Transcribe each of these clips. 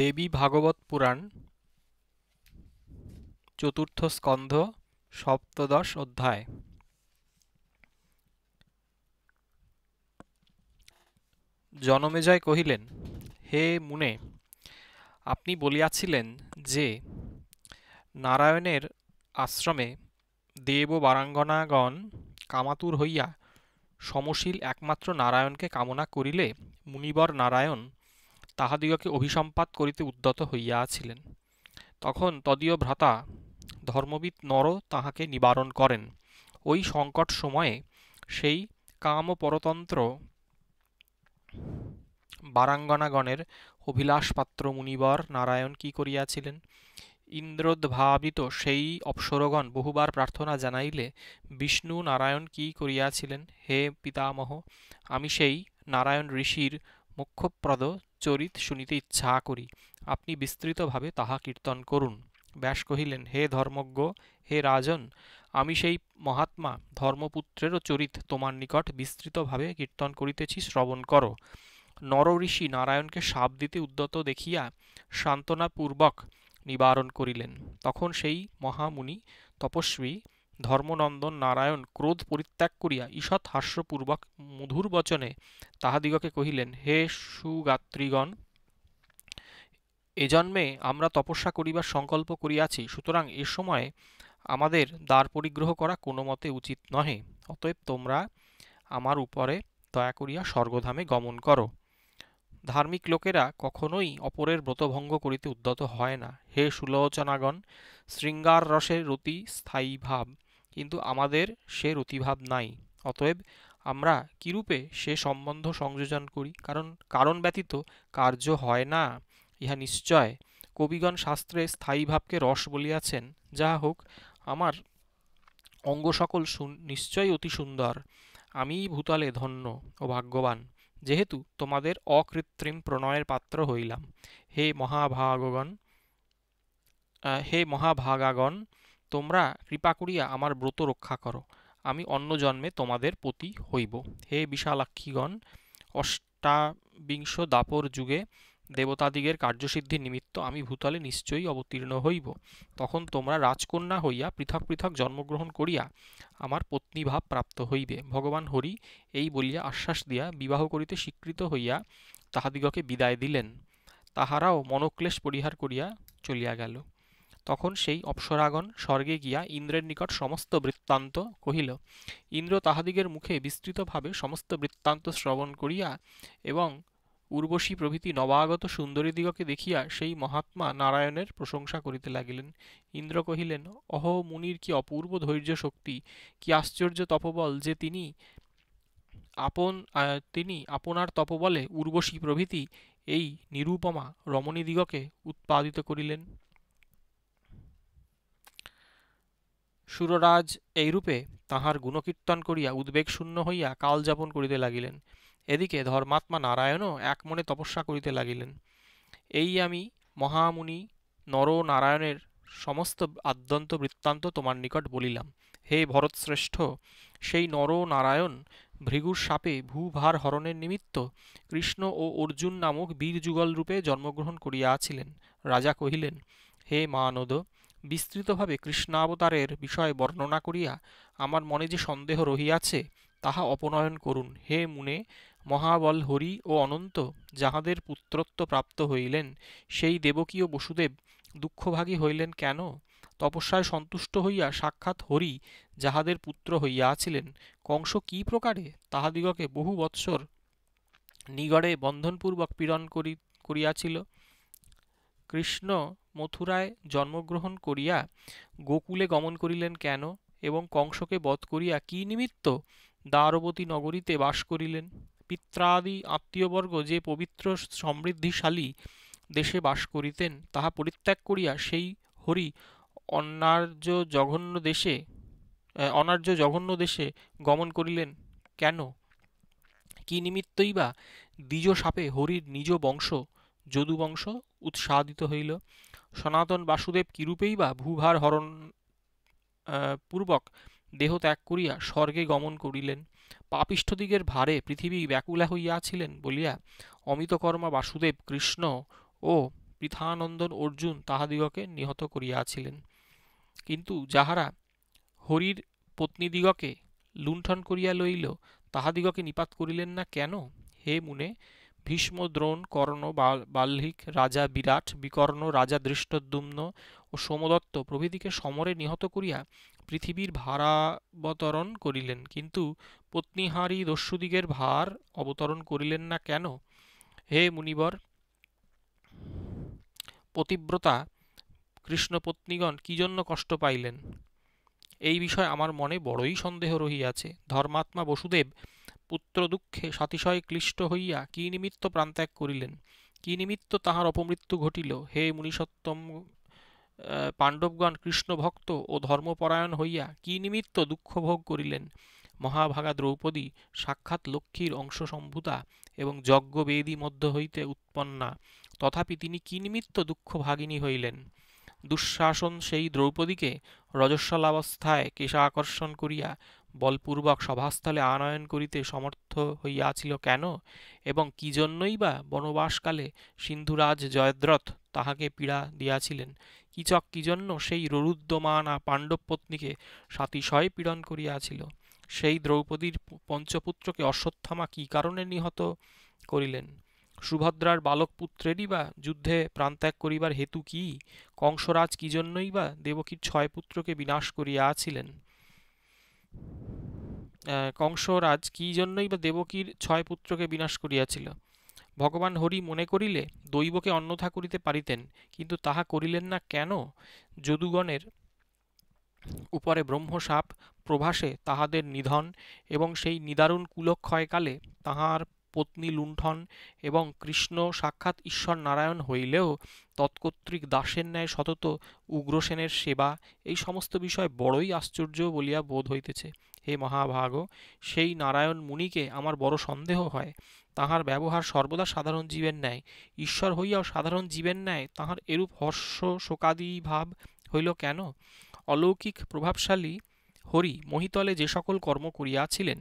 দেবী ভাগবত পুরাণ চতুর্থ স্কন্ধ সপ্তদশ অধ্যায় জনমেজয় কহিলেন হে মুনে আপনি বলিয়াছিলেন যে নারায়ণের আশ্রমে দেব বারাঙ্গনাগণ কামাতুর হইয়া সমশীল একমাত্র নারায়ণকে কামনা করিলে মুনিবর নারায়ণ তাহাদিগকে অভিসম্পাত করিতে উদ্যত হইয়াছিলেন তখন তদীয় ভ্রাতা ধর্মবিদ নর তাহাকে নিবারণ করেন ওই সংকট সময়ে সেই কামপরতন্ত্র বারাঙ্গনাগণের অভিলাষপাত্র মুনিবর নারায়ণ কি করিয়াছিলেন ইন্দ্রোদ্ভাবিত সেই অপসরগণ বহুবার প্রার্থনা জানাইলে বিষ্ণু নারায়ণ কি করিয়াছিলেন হে পিতামহ আমি সেই নারায়ণ ঋষির মুখ্যপ্রদ চরিত শুনিতে ইচ্ছা করি আপনি বিস্তৃতভাবে তাহা কীর্তন করুন ব্যাস কহিলেন হে ধর্মজ্ঞ হে রাজন আমি সেই মহাত্মা ধর্মপুত্রেরও চরিত তোমার নিকট বিস্তৃতভাবে কীর্তন করিতেছি শ্রবণ কর নর ঋষি নারায়ণকে সাপ দিতে উদ্যত দেখিয়া সান্ত্বনাপূর্বক নিবারণ করিলেন তখন সেই মহামুনি তপস্বী ধর্মনন্দন নারায়ণ ক্রোধ পরিত্যাগ করিয়া ঈষৎ হাস্যপূর্বক মধুর বচনে তাহাদিগকে কহিলেন হে সুগাত্রীগণ এ জন্মে আমরা তপস্যা করিবার সংকল্প করিয়াছি সুতরাং এ সময়ে আমাদের দ্বার পরিগ্রহ করা কোনো মতে উচিত নহে অতএব তোমরা আমার উপরে দয়া করিয়া স্বর্গধামে গমন করো ধার্মিক লোকেরা কখনোই অপরের ব্রতভঙ্গ করিতে উদ্যত হয় না হে সুলোচনাগণ শৃঙ্গার রসের রতি স্থায়ী ভাব কিন্তু আমাদের সে রতিভাব নাই অতএব আমরা কিরূপে সে সম্বন্ধ সংযোজন করি কারণ কারণ ব্যতীত কার্য হয় না ইহা নিশ্চয় কবিগণ শাস্ত্রে স্থায়ী ভাবকে রস বলিয়াছেন যা হোক আমার অঙ্গ সকল নিশ্চয়ই অতি সুন্দর আমি ভূতলে ধন্য ও ভাগ্যবান যেহেতু তোমাদের অকৃত্রিম প্রণয়ের পাত্র হইলাম হে মহাভাগগণ হে মহাভাগাগণ তোমরা কৃপা করিয়া আমার ব্রত রক্ষা করো আমি অন্য জন্মে তোমাদের পতি হইব হে বিশালাক্ষীগণ অষ্টাবিংশ দাপর যুগে দেবতাদিগের কার্যসিদ্ধি নিমিত্ত আমি ভূতলে নিশ্চয়ই অবতীর্ণ হইব তখন তোমরা রাজকন্যা হইয়া পৃথক পৃথক জন্মগ্রহণ করিয়া আমার পত্নীভাব প্রাপ্ত হইবে ভগবান হরি এই বলিয়া আশ্বাস দিয়া বিবাহ করিতে স্বীকৃত হইয়া তাহাদিগকে বিদায় দিলেন তাহারাও মনক্লেশ পরিহার করিয়া চলিয়া গেল তখন সেই অপ্সরাগণ স্বর্গে গিয়া ইন্দ্রের নিকট সমস্ত বৃত্তান্ত কহিল ইন্দ্র তাহাদিগের মুখে বিস্তৃতভাবে সমস্ত বৃত্তান্ত শ্রবণ করিয়া এবং উর্বশী প্রভৃতি নবাগত সুন্দরীদিগকে দেখিয়া সেই মহাত্মা নারায়ণের প্রশংসা করিতে লাগিলেন ইন্দ্র কহিলেন অহ মুনির কি অপূর্ব ধৈর্য শক্তি কি আশ্চর্য তপবল যে তিনি আপন তিনি আপনার তপবলে উর্বশী প্রভৃতি এই নিরুপমা রমণীদিগকে উৎপাদিত করিলেন সুররাজ এইরূপে তাহার গুণকীর্তন করিয়া উদ্বেগ শূন্য হইয়া কাল যাপন করিতে লাগিলেন এদিকে ধর্মাত্মা নারায়ণও একমনে তপস্যা করিতে লাগিলেন এই আমি মহামুনি নর নারায়ণের সমস্ত আদ্যন্ত বৃত্তান্ত তোমার নিকট বলিলাম হে ভরতশ্রেষ্ঠ সেই নর নারায়ণ ভৃগুর সাপে ভূভার হরণের নিমিত্ত কৃষ্ণ ও অর্জুন নামক বীর যুগল রূপে জন্মগ্রহণ করিয়াছিলেন রাজা কহিলেন হে মানদ বিস্তৃতভাবে কৃষ্ণাবতারের বিষয় বর্ণনা করিয়া আমার মনে যে সন্দেহ রহিয়াছে তাহা অপনয়ন করুন হে মুনে মহাবল হরি ও অনন্ত যাহাদের পুত্রত্ব প্রাপ্ত হইলেন সেই দেবকীয় বসুদেব দুঃখভাগী হইলেন কেন তপস্যায় সন্তুষ্ট হইয়া সাক্ষাৎ হরি যাহাদের পুত্র হইয়াছিলেন কংস কি প্রকারে তাহাদিগকে বহু বৎসর নিগড়ে বন্ধনপূর্বক পীড়ন করি করিয়াছিল কৃষ্ণ মথুরায় জন্মগ্রহণ করিয়া গোকুলে গমন করিলেন কেন এবং কংসকে বধ করিয়া কি নিমিত্ত দ্বারবতী নগরীতে বাস করিলেন পিত্রাদি আত্মীয়বর্গ যে পবিত্র সমৃদ্ধিশালী দেশে বাস করিতেন তাহা পরিত্যাগ করিয়া সেই হরি অনার্য জঘন্য দেশে অনার্য জঘন্য দেশে গমন করিলেন কেন কি নিমিত্তই বা দ্বিজ সাপে হরির নিজ বংশ যদুবংশ উৎসাহিত হইল সনাতন বাসুদেব কিরূপেই বা ভূভার হরণ পূর্বক দেহ ত্যাগ করিয়া স্বর্গে গমন করিলেন পাপিষ্ঠদিগের ভারে পৃথিবী ব্যাকুলা হইয়াছিলেন বলিয়া অমিতকর্মা বাসুদেব কৃষ্ণ ও পৃথানন্দন অর্জুন তাহাদিগকে নিহত করিয়াছিলেন কিন্তু যাহারা হরির পত্নীদিগকে লুণ্ঠন করিয়া লইল তাহাদিগকে নিপাত করিলেন না কেন হে মুনে ভীষ্ম দ্রোণ কর্ণ বাল্লিক রাজা বিরাট বিকর্ণ রাজা দৃষ্টদ্যুম্ন ও সোমদত্ত প্রভৃতিকে সমরে নিহত করিয়া পৃথিবীর ভারাবতরণ করিলেন কিন্তু পত্নীহারী দস্যুদিগের ভার অবতরণ করিলেন না কেন হে মুনিবর পতিব্রতা কৃষ্ণপত্নীগণ কি জন্য কষ্ট পাইলেন এই বিষয়ে আমার মনে বড়ই সন্দেহ রহিয়াছে ধর্মাত্মা বসুদেব পুত্র দুঃখে সাতিশয় ক্লিষ্ট হইয়া কি নিমিত্ত প্রাণত্যাগ করিলেন কি নিমিত্ত তাহার অপমৃত্যু ঘটিল হে মুনিসত্তম পাণ্ডবগণ কৃষ্ণভক্ত ও ধর্মপরায়ণ হইয়া কি নিমিত্ত দুঃখ ভোগ করিলেন মহাভাগা দ্রৌপদী সাক্ষাৎ লক্ষ্মীর অংশ সম্ভূতা এবং যজ্ঞবেদী মধ্য হইতে উৎপন্না তথাপি তিনি কি নিমিত্ত দুঃখ ভাগিনী হইলেন দুঃশাসন সেই দ্রৌপদীকে রজস্বলাবস্থায় কেশা আকর্ষণ করিয়া বলপূর্বক সভাস্থলে আনয়ন করিতে সমর্থ হইয়াছিল কেন এবং কি জন্যই বা বনবাসকালে সিন্ধুরাজ জয়দ্রথ তাহাকে পীড়া দিয়াছিলেন কিচক কি জন্য সেই ররুদ্যমানা পাণ্ডবপত্নীকে সাতিশয় পীড়ন করিয়াছিল সেই দ্রৌপদীর পঞ্চপুত্রকে অশ্বত্থামা কি কারণে নিহত করিলেন সুভদ্রার বালক পুত্রেরই বা যুদ্ধে প্রাণত্যাগ করিবার হেতু কি কংসরাজ কি জন্যই বা দেবকীর ছয় পুত্রকে বিনাশ করিয়াছিলেন কংসরাজ কী জন্যই বা দেবকীর ছয় পুত্রকে বিনাশ করিয়াছিল ভগবান হরি মনে করিলে দৈবকে অন্যথা করিতে পারিতেন কিন্তু তাহা করিলেন না কেন যদুগণের উপরে ব্রহ্মসাপ প্রভাসে তাহাদের নিধন এবং সেই নিদারুণ কুলক্ষয়কালে তাহার পত্নী লুণ্ঠন এবং কৃষ্ণ সাক্ষাৎ ঈশ্বর নারায়ণ হইলেও তৎকর্তৃক দাসের ন্যায় সতত উগ্রসেনের সেবা এই সমস্ত বিষয় বড়ই আশ্চর্য বলিয়া বোধ হইতেছে হে মহাভাগ সেই নারায়ণ মুনিকে আমার বড় সন্দেহ হয় তাহার ব্যবহার সর্বদা সাধারণ জীবের ন্যায় ঈশ্বর হইয়াও সাধারণ জীবের ন্যায় তাহার এরূপ হর্ষ শোকাদি ভাব হইল কেন অলৌকিক প্রভাবশালী হরি মহিতলে যে সকল কর্ম করিয়াছিলেন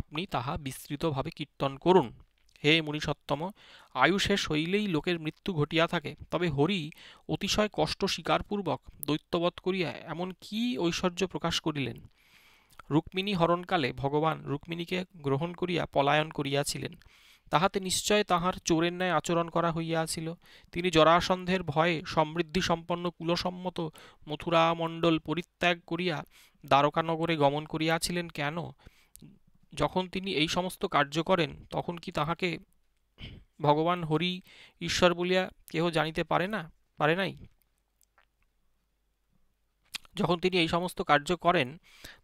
আপনি তাহা বিস্তৃতভাবে কীর্তন করুন হে মুনিসত্তম শেষ হইলেই লোকের মৃত্যু ঘটিয়া থাকে তবে হরি অতিশয় কষ্ট স্বীকারপূর্বক দৈত্যবধ করিয়া এমন কি ঐশ্বর্য প্রকাশ করিলেন রুক্মিণী হরণকালে ভগবান রুক্মিণীকে গ্রহণ করিয়া পলায়ন করিয়াছিলেন তাহাতে নিশ্চয় তাহার চোরের ন্যায় আচরণ করা হইয়াছিল তিনি জরাসন্ধের ভয়ে সমৃদ্ধি সম্পন্ন কুলসম্মত মথুরা মণ্ডল পরিত্যাগ করিয়া দ্বারকানগরে গমন করিয়াছিলেন কেন যখন তিনি এই সমস্ত কার্য করেন তখন কি তাহাকে ভগবান হরি ঈশ্বর বলিয়া কেহ জানিতে পারে না পারে নাই যখন তিনি এই সমস্ত কার্য করেন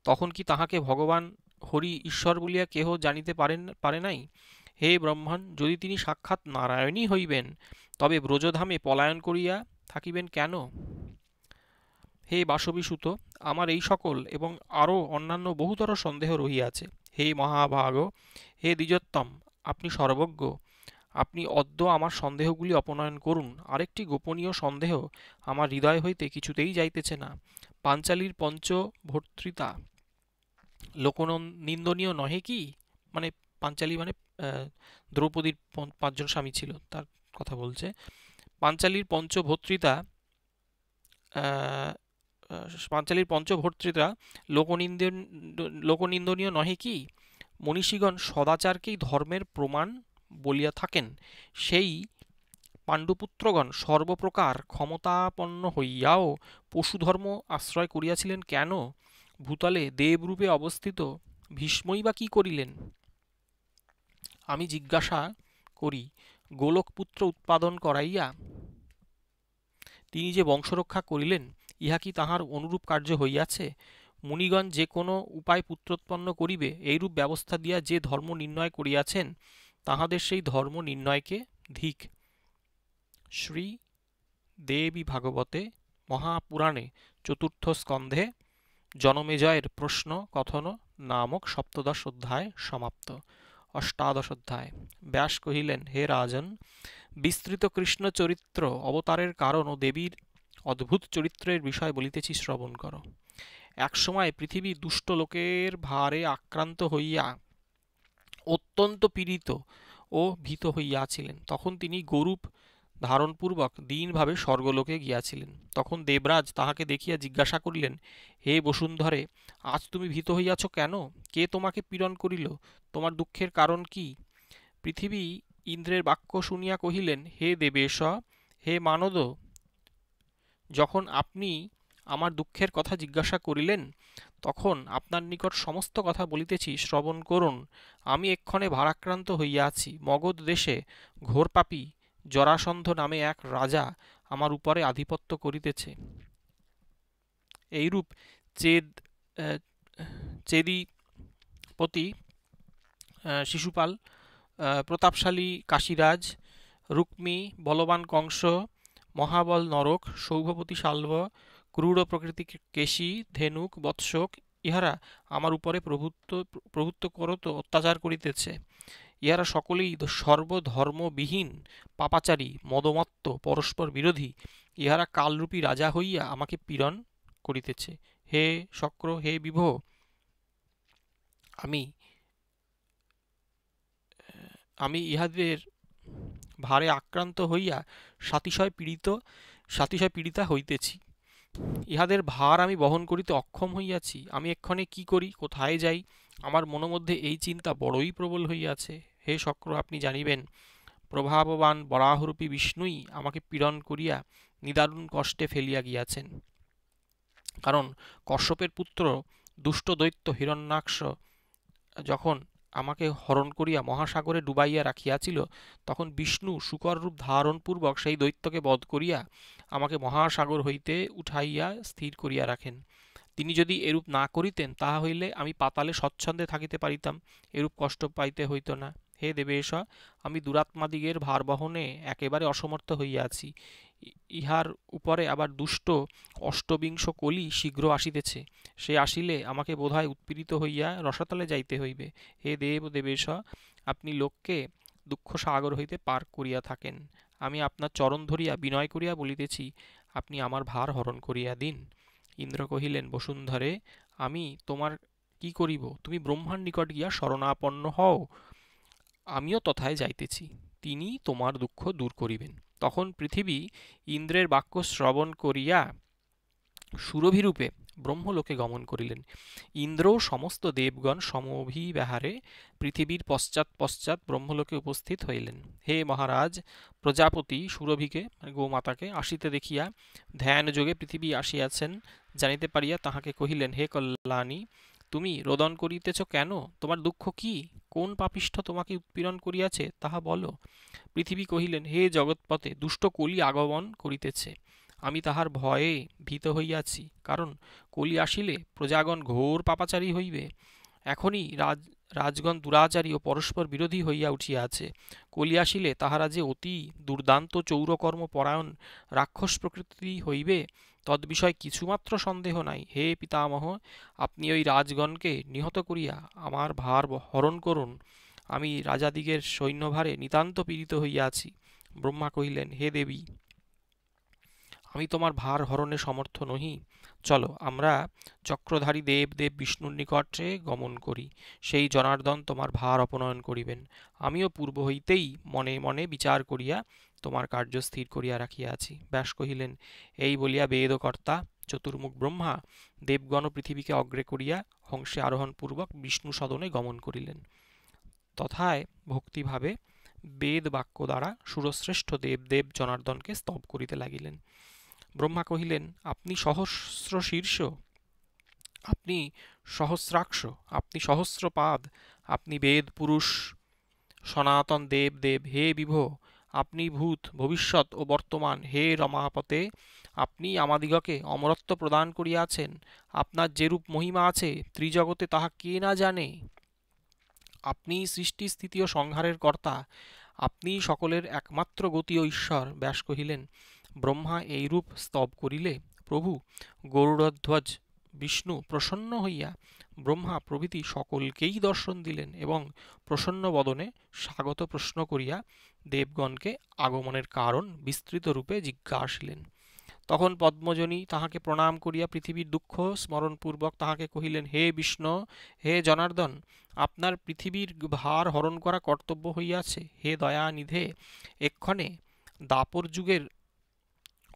তখন কি তাহাকে ভগবান হরি ঈশ্বর বলিয়া কেহ জানিতে পারেন পারে নাই হে ব্রহ্মাণ যদি তিনি সাক্ষাৎ নারায়ণই হইবেন তবে ব্রজধামে পলায়ন করিয়া থাকিবেন কেন হে বাসবিসুত আমার এই সকল এবং আরও অন্যান্য বহুতর সন্দেহ রহিয়াছে হে মহাভাগ হে দ্বিজোত্তম আপনি সর্বজ্ঞ আপনি অদ্য আমার সন্দেহগুলি অপনয়ন করুন আরেকটি গোপনীয় সন্দেহ আমার হৃদয় হইতে কিছুতেই যাইতেছে না পাঞ্চালীর পঞ্চ ভর্তৃতা লোকন নিন্দনীয় নহে কি মানে পাঞ্চালী মানে দ্রৌপদীর পাঁচজন স্বামী ছিল তার কথা বলছে পঞ্চ পঞ্চভর্তৃতা পাঞ্চালীর পঞ্চভর্তৃতা লোকনিন্দন লোকনিন্দনীয় নহে কি মনীষীগণ সদাচারকেই ধর্মের প্রমাণ বলিয়া থাকেন সেই পাণ্ডুপুত্রগণ সর্বপ্রকার ক্ষমতাপন্ন হইয়াও পশুধর্ম আশ্রয় করিয়াছিলেন কেন ভূতলে দেবরূপে অবস্থিত ভীষ্মই বা কী করিলেন আমি জিজ্ঞাসা করি গোলকপুত্র উৎপাদন করাইয়া তিনি যে বংশরক্ষা করিলেন ইহা কি তাহার অনুরূপ কার্য হইয়াছে মুনিগণ যে কোনো উপায় পুত্রোৎপন্ন করিবে এইরূপ ব্যবস্থা দিয়া যে ধর্ম নির্ণয় করিয়াছেন তাহাদের সেই ধর্ম নির্ণয়কে ধিক শ্রী দেবী ভাগবতে মহাপুরাণে চতুর্থ স্কন্ধে জনমেজয়ের প্রশ্ন কথন নামক সপ্তদশ অধ্যায় সমাপ্ত অষ্টাদশ অধ্যায় ব্যাস কহিলেন হে রাজন বিস্তৃত কৃষ্ণ চরিত্র অবতারের কারণ ও দেবীর অদ্ভুত চরিত্রের বিষয় বলিতেছি শ্রবণ কর একসময় পৃথিবী দুষ্ট লোকের ভারে আক্রান্ত হইয়া অত্যন্ত পীড়িত ও ভীত হইয়াছিলেন তখন তিনি গরুপ ধারণপূর্বক দীনভাবে স্বর্গলোকে গিয়াছিলেন তখন দেবরাজ তাহাকে দেখিয়া জিজ্ঞাসা করিলেন হে বসুন্ধরে আজ তুমি ভীত হইয়াছ কেন কে তোমাকে পীড়ন করিল তোমার দুঃখের কারণ কি পৃথিবী ইন্দ্রের বাক্য শুনিয়া কহিলেন হে দেবেশ হে মানদ যখন আপনি আমার দুঃখের কথা জিজ্ঞাসা করিলেন তখন আপনার নিকট সমস্ত কথা বলিতেছি শ্রবণ করুন আমি এক্ষণে ভারাক্রান্ত হইয়া আছি মগধ দেশে ঘোরপাপি জরাসন্ধ নামে এক রাজা আমার উপরে আধিপত্য করিতেছে এইরূপ চেদ চেদিপতি শিশুপাল প্রতাপশালী কাশীরাজ রুক্মী বলবান কংস মহাবল নরক সৌভপতি সাল্ব ক্রূঢ় প্রকৃতি কেশী ধেনুক বৎসক ইহারা আমার উপরে প্রভুত্ব প্রভুত্ব করত অত্যাচার করিতেছে ইহারা সকলেই সর্বধর্মবিহীন পাপাচারী মদমত্ত পরস্পর বিরোধী ইহারা কালরূপী রাজা হইয়া আমাকে পীড়ন করিতেছে হে শক্র হে বিভ আমি আমি ইহাদের ভারে আক্রান্ত হইয়া সাতিশয় পীড়িত সাতিশয় পীড়িতা হইতেছি ইহাদের ভার আমি বহন করিতে অক্ষম হইয়াছি আমি এক্ষণে কি করি কোথায় যাই আমার মনোমধ্যে এই চিন্তা বড়ই প্রবল হইয়াছে হে শক্র আপনি জানিবেন প্রভাববান বরাহরূপী বিষ্ণুই আমাকে পীড়ন করিয়া নিদারুণ কষ্টে ফেলিয়া গিয়াছেন কারণ কশ্যপের পুত্র দুষ্ট দৈত্য হিরণ্যাক্ষ যখন আমাকে হরণ করিয়া মহাসাগরে ডুবাইয়া রাখিয়াছিল তখন বিষ্ণু শুকররূপ ধারণপূর্বক সেই দৈত্যকে বধ করিয়া আমাকে মহাসাগর হইতে উঠাইয়া স্থির করিয়া রাখেন তিনি যদি এরূপ না করিতেন তাহা হইলে আমি পাতালে স্বচ্ছন্দে থাকিতে পারিতাম এরূপ কষ্ট পাইতে হইত না হে দেবেশ আমি দুরাত্মাদিগের ভার বহনে একেবারে অসমর্থ হইয়াছি ইহার উপরে আবার দুষ্ট অষ্টবিংশ কলি শীঘ্র আসিতেছে সে আসিলে আমাকে বোধহয় উৎপীড়িত হইয়া রসাতলে যাইতে হইবে হে দেব দেবেশ আপনি লোককে দুঃখ সাগর হইতে পার করিয়া থাকেন আমি আপনার চরণ ধরিয়া বিনয় করিয়া বলিতেছি আপনি আমার ভার হরণ করিয়া দিন ইন্দ্র কহিলেন বসুন্ধরে আমি তোমার কি করিব তুমি ব্রহ্মার নিকট গিয়া শরণাপন্ন হও আমিও তথায় যাইতেছি তিনি তোমার দুঃখ দূর করিবেন তখন পৃথিবী ইন্দ্রের বাক্য শ্রবণ করিয়া সুরভিরূপে ব্রহ্মলোকে গমন করিলেন ইন্দ্র সমস্ত দেবগণ সমভিব্যাহারে পৃথিবীর পশ্চাৎ পশ্চাৎ ব্রহ্মলোকে উপস্থিত হইলেন হে মহারাজ প্রজাপতি সুরভিকে মানে গোমাতাকে আসিতে দেখিয়া ধ্যান যোগে পৃথিবী আসিয়াছেন জানিতে পারিয়া তাহাকে কহিলেন হে কল্যাণী তুমি রোদন করিতেছ কেন তোমার দুঃখ কি কোন পাপিষ্ঠ তোমাকে উৎপীড়ন করিয়াছে তাহা বলো পৃথিবী কহিলেন হে জগৎপথে দুষ্ট কলি আগমন করিতেছে আমি তাহার ভয়ে ভীত হইয়াছি কারণ কলি আসিলে প্রজাগণ ঘোর পাপাচারী হইবে এখনই রাজ রাজগণ দুরাচারী ও পরস্পর বিরোধী হইয়া উঠিয়াছে কলি আসিলে তাহারা যে অতি দুর্দান্ত চৌরকর্ম পরায়ণ রাক্ষস প্রকৃতি হইবে তদ্বিষয় কিছুমাত্র সন্দেহ নাই হে পিতামহ আপনি ওই রাজগণকে নিহত করিয়া আমার ভার হরণ করুন আমি রাজাদিগের সৈন্যভারে নিতান্ত পীড়িত হইয়াছি ব্রহ্মা কহিলেন হে দেবী আমি তোমার ভার হরণে সমর্থ নহি চলো আমরা চক্রধারী দেব দেব বিষ্ণুর নিকটে গমন করি সেই জনার্দন তোমার ভার অপনয়ন করিবেন আমিও পূর্ব হইতেই মনে মনে বিচার করিয়া তোমার কার্য স্থির করিয়া রাখিয়াছি ব্যাস কহিলেন এই বলিয়া বেদকর্তা চতুর্মুখ ব্রহ্মা দেবগণ পৃথিবীকে অগ্রে করিয়া হংসে আরোহণপূর্বক বিষ্ণু সদনে গমন করিলেন তথায় ভক্তিভাবে বেদ বাক্য দ্বারা সুরশ্রেষ্ঠ দেবদেব জনার্দনকে স্তব করিতে লাগিলেন ব্রহ্মা কহিলেন আপনি সহস্র শীর্ষ আপনি সহস্রাক্ষ আপনি সহস্রপাদ আপনি বেদ পুরুষ সনাতন দেব দেব হে বিভো আপনি ভূত ভবিষ্যৎ ও বর্তমান হে রমাপতে আপনি আমাদিগকে অমরত্ব প্রদান করিয়াছেন আপনার যেরূপ মহিমা আছে ত্রিজগতে তাহা কে না জানে আপনি সৃষ্টি স্থিতি ও সংহারের কর্তা আপনি সকলের একমাত্র গতি ও ঈশ্বর ব্যাস কহিলেন ব্রহ্মা এইরূপ স্তব করিলে প্রভু গৌরধ্বজ বিষ্ণু প্রসন্ন হইয়া ব্রহ্মা প্রভৃতি সকলকেই দর্শন দিলেন এবং প্রসন্ন বদনে স্বাগত প্রশ্ন করিয়া দেবগণকে আগমনের কারণ বিস্তৃত রূপে জিজ্ঞাসিলেন তখন পদ্মজনী তাহাকে প্রণাম করিয়া পৃথিবীর দুঃখ স্মরণপূর্বক তাহাকে কহিলেন হে বিষ্ণু হে জনার্দন আপনার পৃথিবীর ভার হরণ করা কর্তব্য হইয়াছে হে দয়ানিধে এক্ষণে দাপর যুগের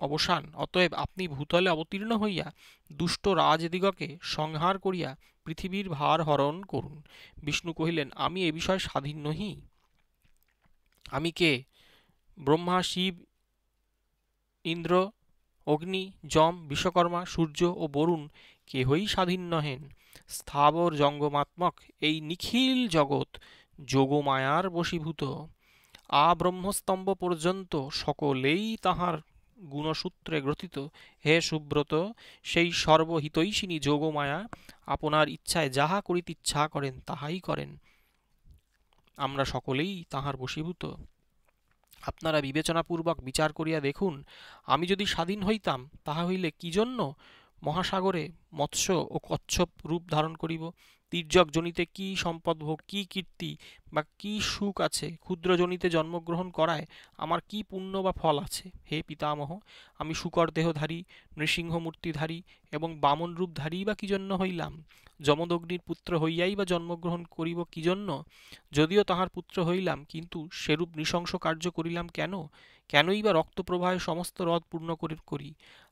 অবসান অতএব আপনি ভূতলে অবতীর্ণ হইয়া দুষ্ট রাজদিগকে সংহার করিয়া পৃথিবীর ভার হরণ করুন বিষ্ণু কহিলেন আমি এ বিষয়ে স্বাধীন নহি আমি কে ব্রহ্মা শিব ইন্দ্র অগ্নি যম বিশ্বকর্মা সূর্য ও বরুণ কেহই স্বাধীন নহেন স্থাবর জঙ্গমাত্মক এই নিখিল জগৎ যোগমায়ার বশীভূত আব্রহ্মস্তম্ভ পর্যন্ত সকলেই তাহার গুণসূত্রে গ্রথিত হে সুব্রত সেই সর্বহিতৈষিনী যোগমায়া আপনার ইচ্ছায় যাহা করিতে ইচ্ছা করেন তাহাই করেন আমরা সকলেই তাহার বশীভূত আপনারা বিবেচনাপূর্বক বিচার করিয়া দেখুন আমি যদি স্বাধীন হইতাম তাহা হইলে কি জন্য মহাসাগরে মৎস্য ও কচ্ছপ রূপ ধারণ করিব তির্যক জনিতে কি সম্পদ ভোগ কি কীর্তি বা কি সুখ আছে ক্ষুদ্র জনিতে জন্মগ্রহণ করায় আমার কি পুণ্য বা ফল আছে হে পিতামহ আমি শুকর দেহধারী নৃসিংহমূর্তিধারী এবং বামন রূপধারী বা কি জন্য হইলাম যমদগ্নির পুত্র হইয়াই বা জন্মগ্রহণ করিব কি জন্য যদিও তাহার পুত্র হইলাম কিন্তু সেরূপ নৃশংস কার্য করিলাম কেন কেনই বা রক্তপ্রবাহে সমস্ত রদ পূর্ণ করি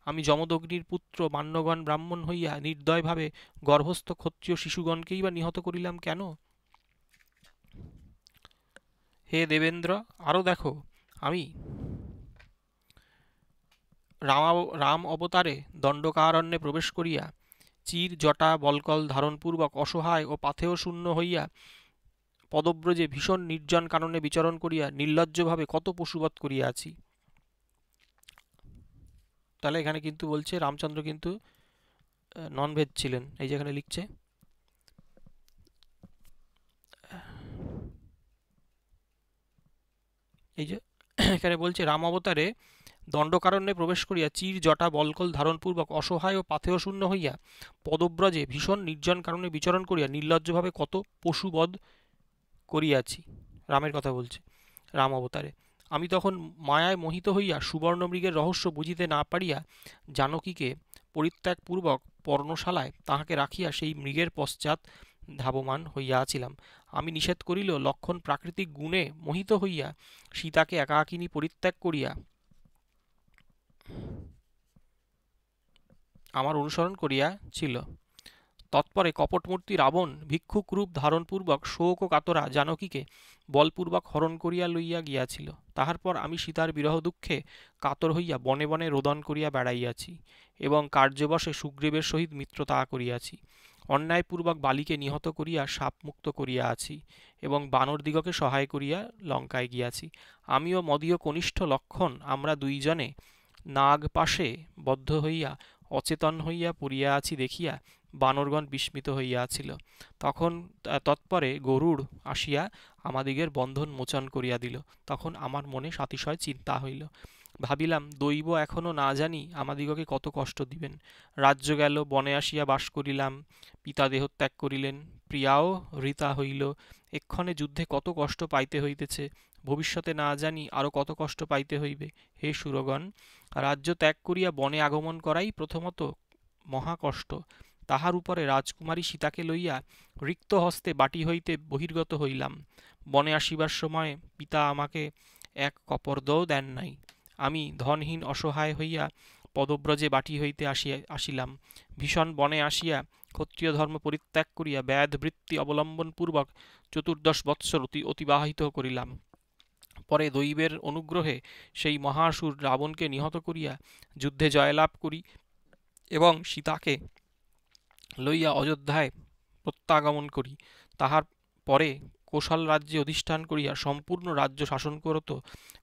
আমি যমদগ্নির পুত্র মান্যগণ ব্রাহ্মণ হইয়া নির্দয়ভাবে গর্ভস্থ ক্ষত্রিয় শিশুগণকেই বা নিহত করিলাম কেন হে দেবেন্দ্র আরও দেখো আমি রাম রাম অবতারে দণ্ডকারণ্যে প্রবেশ করিয়া চির জটা বলকল ধারণপূর্বক অসহায় ও পাথেয় শূন্য হইয়া পদব্রজে ভীষণ নির্জন কারণে বিচরণ করিয়া নির্লজ্জভাবে কত পশুবধ করিয়া আছি তাহলে এখানে কিন্তু বলছে রামচন্দ্র কিন্তু ননভেজ ছিলেন এই যে এখানে লিখছে এই যে এখানে বলছে রাম অবতারে দণ্ডকারণ্যে প্রবেশ করিয়া চির জটা বলকল ধারণপূর্বক অসহায় ও পাথেয় শূন্য হইয়া পদব্রজে ভীষণ নির্জন কারণে বিচরণ করিয়া নির্লজ্জভাবে কত পশুবধ করিয়াছি রামের কথা বলছে রাম অবতারে আমি তখন মায়ায় মোহিত হইয়া সুবর্ণমৃগের রহস্য বুঝিতে না পারিয়া জানকীকে পরিত্যাগপূর্বক পর্ণশালায় তাহাকে রাখিয়া সেই মৃগের পশ্চাৎ ধাবমান হইয়াছিলাম আমি নিষেধ করিল লক্ষণ প্রাকৃতিক গুণে মোহিত হইয়া সীতাকে একাকিনী পরিত্যাগ করিয়া আমার অনুসরণ করিয়া ছিল তৎপরে কপটমূর্তি রাবণ ভিক্ষুক রূপ ধারণপূর্বক শোক ও কাতরা জানকীকে বলপূর্বক হরণ করিয়া লইয়া গিয়াছিল তাহার পর আমি সীতার বিরহ দুঃখে কাতর হইয়া বনে বনে রোদন করিয়া বেড়াইয়াছি এবং কার্যবশে সুগ্রীবের সহিত মিত্রতা করিয়াছি অন্যায়পূর্বক বালিকে নিহত করিয়া সাপমুক্ত করিয়া আছি এবং বানরদিগকে সহায় করিয়া লঙ্কায় গিয়াছি আমিও মদীয় কনিষ্ঠ লক্ষণ আমরা দুইজনে নাগ পাশে বদ্ধ হইয়া অচেতন হইয়া পড়িয়া আছি দেখিয়া বানরগণ বিস্মিত হইয়াছিল তখন তৎপরে গরুড় আসিয়া আমাদিগের বন্ধন মোচন করিয়া দিল তখন আমার মনে সাতিশয় চিন্তা হইল ভাবিলাম দৈব এখনও না জানি আমাদিগকে কত কষ্ট দিবেন রাজ্য গেল বনে আসিয়া বাস করিলাম পিতা ত্যাগ করিলেন প্রিয়াও হৃতা হইল এক্ষণে যুদ্ধে কত কষ্ট পাইতে হইতেছে ভবিষ্যতে না জানি আরও কত কষ্ট পাইতে হইবে হে সুরগণ রাজ্য ত্যাগ করিয়া বনে আগমন করাই প্রথমত মহাকষ্ট তাহার উপরে রাজকুমারী সীতাকে লইয়া রিক্ত হস্তে বাটি হইতে বহির্গত হইলাম বনে আসিবার সময় পিতা আমাকে এক কপর্দও দেন নাই আমি ধনহীন অসহায় হইয়া পদব্রজে বাটি হইতে আসিয়া আসিলাম ভীষণ বনে আসিয়া ক্ষত্রিয় ধর্ম পরিত্যাগ করিয়া ব্যাধ বৃত্তি অবলম্বনপূর্বক চতুর্দশ বৎসর অতি অতিবাহিত করিলাম পরে দৈবের অনুগ্রহে সেই মহাসুর রাবণকে নিহত করিয়া যুদ্ধে জয়লাভ করি এবং সীতাকে লইয়া অযোধ্যায় প্রত্যাগমন করি তাহার পরে কোশাল রাজ্যে অধিষ্ঠান করিয়া সম্পূর্ণ রাজ্য শাসন করত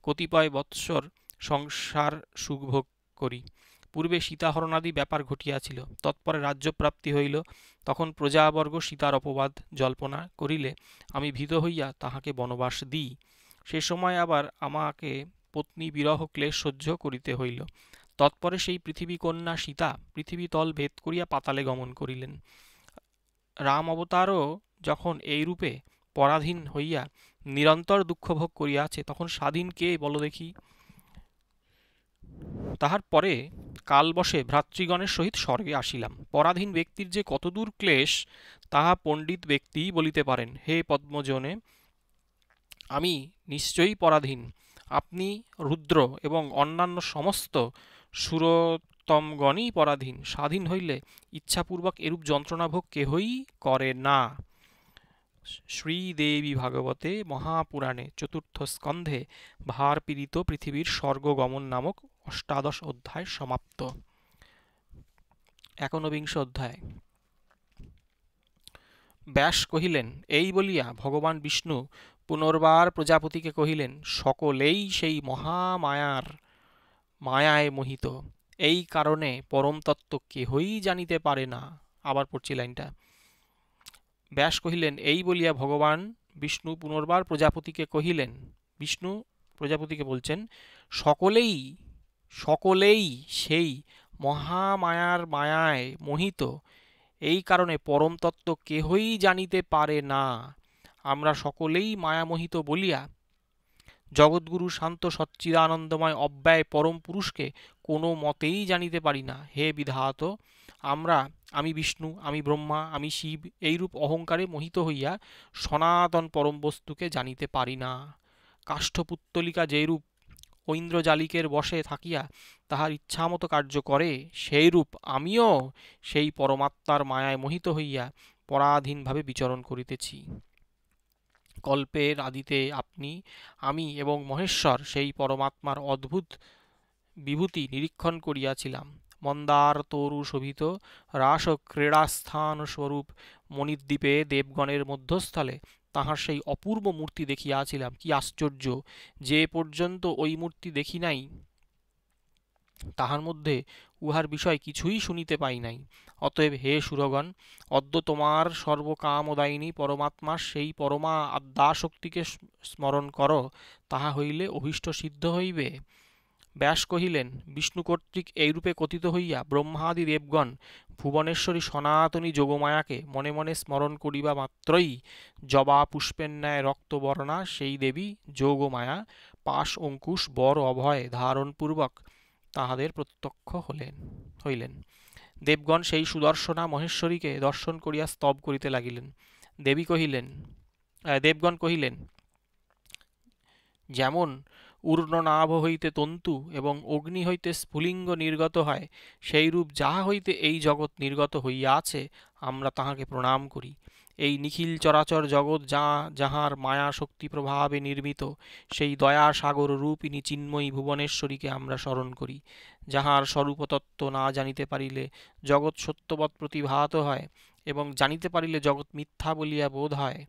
কতিপয় বৎসর সংসার সুখভোগ করি পূর্বে সীতাহরণাদি ব্যাপার ঘটিয়াছিল তৎপরে রাজ্যপ্রাপ্তি হইল তখন প্রজাবর্গ সীতার অপবাদ জল্পনা করিলে আমি ভীত হইয়া তাহাকে বনবাস দিই সে সময় আবার আমাকে পত্নী বিরহ ক্লেশ সহ্য করিতে হইল তৎপরে সেই পৃথিবীকন্যা সীতা পৃথিবীতল ভেদ করিয়া পাতালে গমন করিলেন রাম অবতারও যখন এই রূপে পরাধীন হইয়া নিরন্তর দুঃখভোগ করিয়াছে তখন স্বাধীন কে বল দেখি তাহার পরে কালবশে ভ্রাতৃগণের সহিত স্বর্গে আসিলাম পরাধীন ব্যক্তির যে কতদূর ক্লেশ তাহা পণ্ডিত ব্যক্তি বলিতে পারেন হে পদ্মজনে আমি নিশ্চয়ই পরাধীন আপনি রুদ্র এবং অন্যান্য সমস্ত সুরতমগণই পরাধীন স্বাধীন হইলে ইচ্ছাপূর্বক এরূপ যন্ত্রণাভোগ কেহই করে না শ্রীদেবী ভাগবতে মহাপুরাণে চতুর্থ স্কন্ধে ভারপীড়িত পৃথিবীর স্বর্গগমন নামক অষ্টাদশ অধ্যায় সমাপ্ত একনবিংশ অধ্যায় ব্যাস কহিলেন এই বলিয়া ভগবান বিষ্ণু পুনর্বার প্রজাপতিকে কহিলেন সকলেই সেই মহামায়ার মায়ায় মোহিত এই কারণে পরম তত্ত্ব কেহই জানিতে পারে না আবার পড়ছি লাইনটা ব্যাস কহিলেন এই বলিয়া ভগবান বিষ্ণু পুনর্বার প্রজাপতিকে কহিলেন বিষ্ণু প্রজাপতিকে বলছেন সকলেই সকলেই সেই মহামায়ার মায়ায় মোহিত এই কারণে পরম তত্ত্ব কেহই জানিতে পারে না আমরা সকলেই মায়ামোহিত বলিয়া জগৎগুরু শান্ত সচ্চিদানন্দময় অব্যয় পরম পুরুষকে কোনো মতেই জানিতে পারি না হে বিধাত আমরা আমি বিষ্ণু আমি ব্রহ্মা আমি শিব এইরূপ অহংকারে মোহিত হইয়া সনাতন পরম বস্তুকে জানিতে পারি না কাষ্ঠপুত্তলিকা যেরূপ ঐন্দ্রজালিকের বসে থাকিয়া তাহার ইচ্ছামতো কার্য করে সেইরূপ আমিও সেই পরমাত্মার মায়ায় মোহিত হইয়া পরাধীনভাবে বিচরণ করিতেছি কল্পের আদিতে আপনি আমি এবং মহেশ্বর সেই পরমাত্মার অদ্ভুত বিভূতি নিরীক্ষণ করিয়াছিলাম মন্দার তরু শোভিত রাস ও ক্রীড়াস্থান স্বরূপ মণিদ্বীপে দেবগণের মধ্যস্থলে তাহার সেই অপূর্ব মূর্তি দেখিয়াছিলাম কি আশ্চর্য যে পর্যন্ত ওই মূর্তি দেখি নাই তাহার মধ্যে উহার বিষয় কিছুই শুনিতে পাই নাই অতএব হে সুরগণ অদ্য তোমার সর্বকামদায়িনী পরমাত্মা সেই পরমা আদ্যাশক্তিকে স্মরণ কর তাহা হইলে অভিষ্ট সিদ্ধ হইবে ব্যাস কহিলেন বিষ্ণু কর্তৃক এইরূপে কথিত হইয়া ব্রহ্মাদি দেবগণ ভুবনেশ্বরী সনাতনী যোগমায়াকে মনে মনে স্মরণ করিবা মাত্রই জবা পুষ্পের ন্যায় রক্তবর্ণা সেই দেবী যোগমায়া পাশ অঙ্কুশ বর অভয় ধারণপূর্বক তাহাদের প্রত্যক্ষ হলেন হইলেন দেবগণ সেই সুদর্শনা মহেশ্বরীকে দর্শন করিয়া স্তব করিতে লাগিলেন দেবী কহিলেন দেবগণ কহিলেন যেমন উর্ণনাভ হইতে তন্তু এবং অগ্নি হইতে স্ফুলিঙ্গ নির্গত হয় সেইরূপ যাহা হইতে এই জগৎ নির্গত হইয়া আছে আমরা তাহাকে প্রণাম করি এই নিখিল চরাচর জগৎ যা যাহার মায়া শক্তি প্রভাবে নির্মিত সেই দয়া সাগর রূপিণী চিন্ময়ী ভুবনেশ্বরীকে আমরা স্মরণ করি যাহার স্বরূপতত্ত্ব না জানিতে পারিলে জগৎ সত্যবৎ প্রতিভাত হয় এবং জানিতে পারিলে জগৎ মিথ্যা বলিয়া বোধ হয়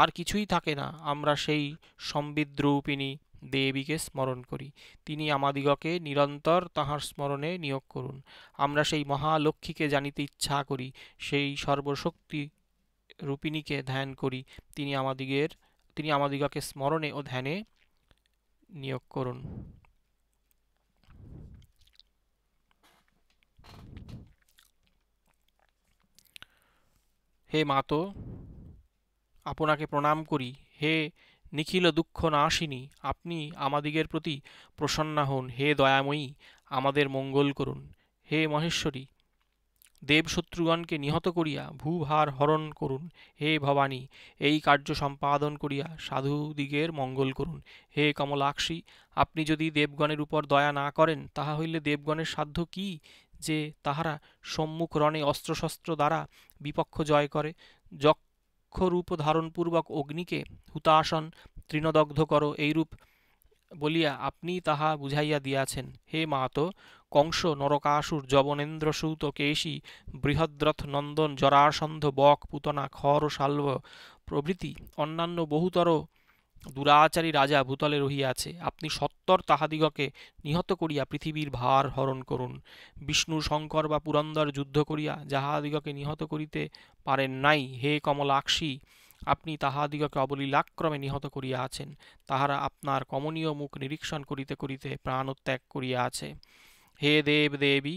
আর কিছুই থাকে না আমরা সেই সমৃদ্ধরূপিনী দেবীকে স্মরণ করি তিনি আমাদিগকে নিরন্তর তাহার স্মরণে নিয়োগ করুন আমরা সেই মহালক্ষ্মীকে জানিতে ইচ্ছা করি সেই সর্বশক্তি রূপিণীকে ধ্যান করি তিনি আমাদিগের তিনি আমাদিগকে স্মরণে ও ধ্যানে নিয়োগ করুন হে মাতো আপনাকে প্রণাম করি হে নিখিল দুঃখ না আসিনি আপনি আমাদিগের প্রতি প্রসন্না হন হে দয়াময়ী আমাদের মঙ্গল করুন হে মহেশ্বরী দেবশত্রুগণকে নিহত করিয়া ভূভার হরণ করুন হে ভবানী এই কার্য সম্পাদন করিয়া সাধুদিগের মঙ্গল করুন হে কমলাক্ষী আপনি যদি দেবগণের উপর দয়া না করেন তাহা হইলে দেবগণের সাধ্য কি যে তাহারা সম্মুখ রণে অস্ত্রশস্ত্র দ্বারা বিপক্ষ জয় করে যক্ষরূপ ধারণপূর্বক অগ্নিকে হুতাসন তৃণদগ্ধ করো এইরূপ বলিয়া আপনি তাহা বুঝাইয়া দিয়াছেন হে মাহাতো কংস নরকাসুর যবনেন্দ্রসূত কেশী বৃহদ্রথ নন্দন জরাসন্ধ বক পুতনা খর সাল্ভ প্রভৃতি অন্যান্য বহুতর দুরাচারী রাজা ভূতলে রহিয়াছে আপনি সত্তর তাহাদিগকে নিহত করিয়া পৃথিবীর ভার হরণ করুন বিষ্ণু শঙ্কর বা পুরন্দর যুদ্ধ করিয়া যাহাদিগকে নিহত করিতে পারেন নাই হে কমলাক্ষী আপনি তাহাদিগকে অবলীলাক্রমে নিহত করিয়া আছেন তাহারা আপনার কমনীয় মুখ নিরীক্ষণ করিতে করিতে প্রাণত্যাগ করিয়া আছে হে দেব দেবী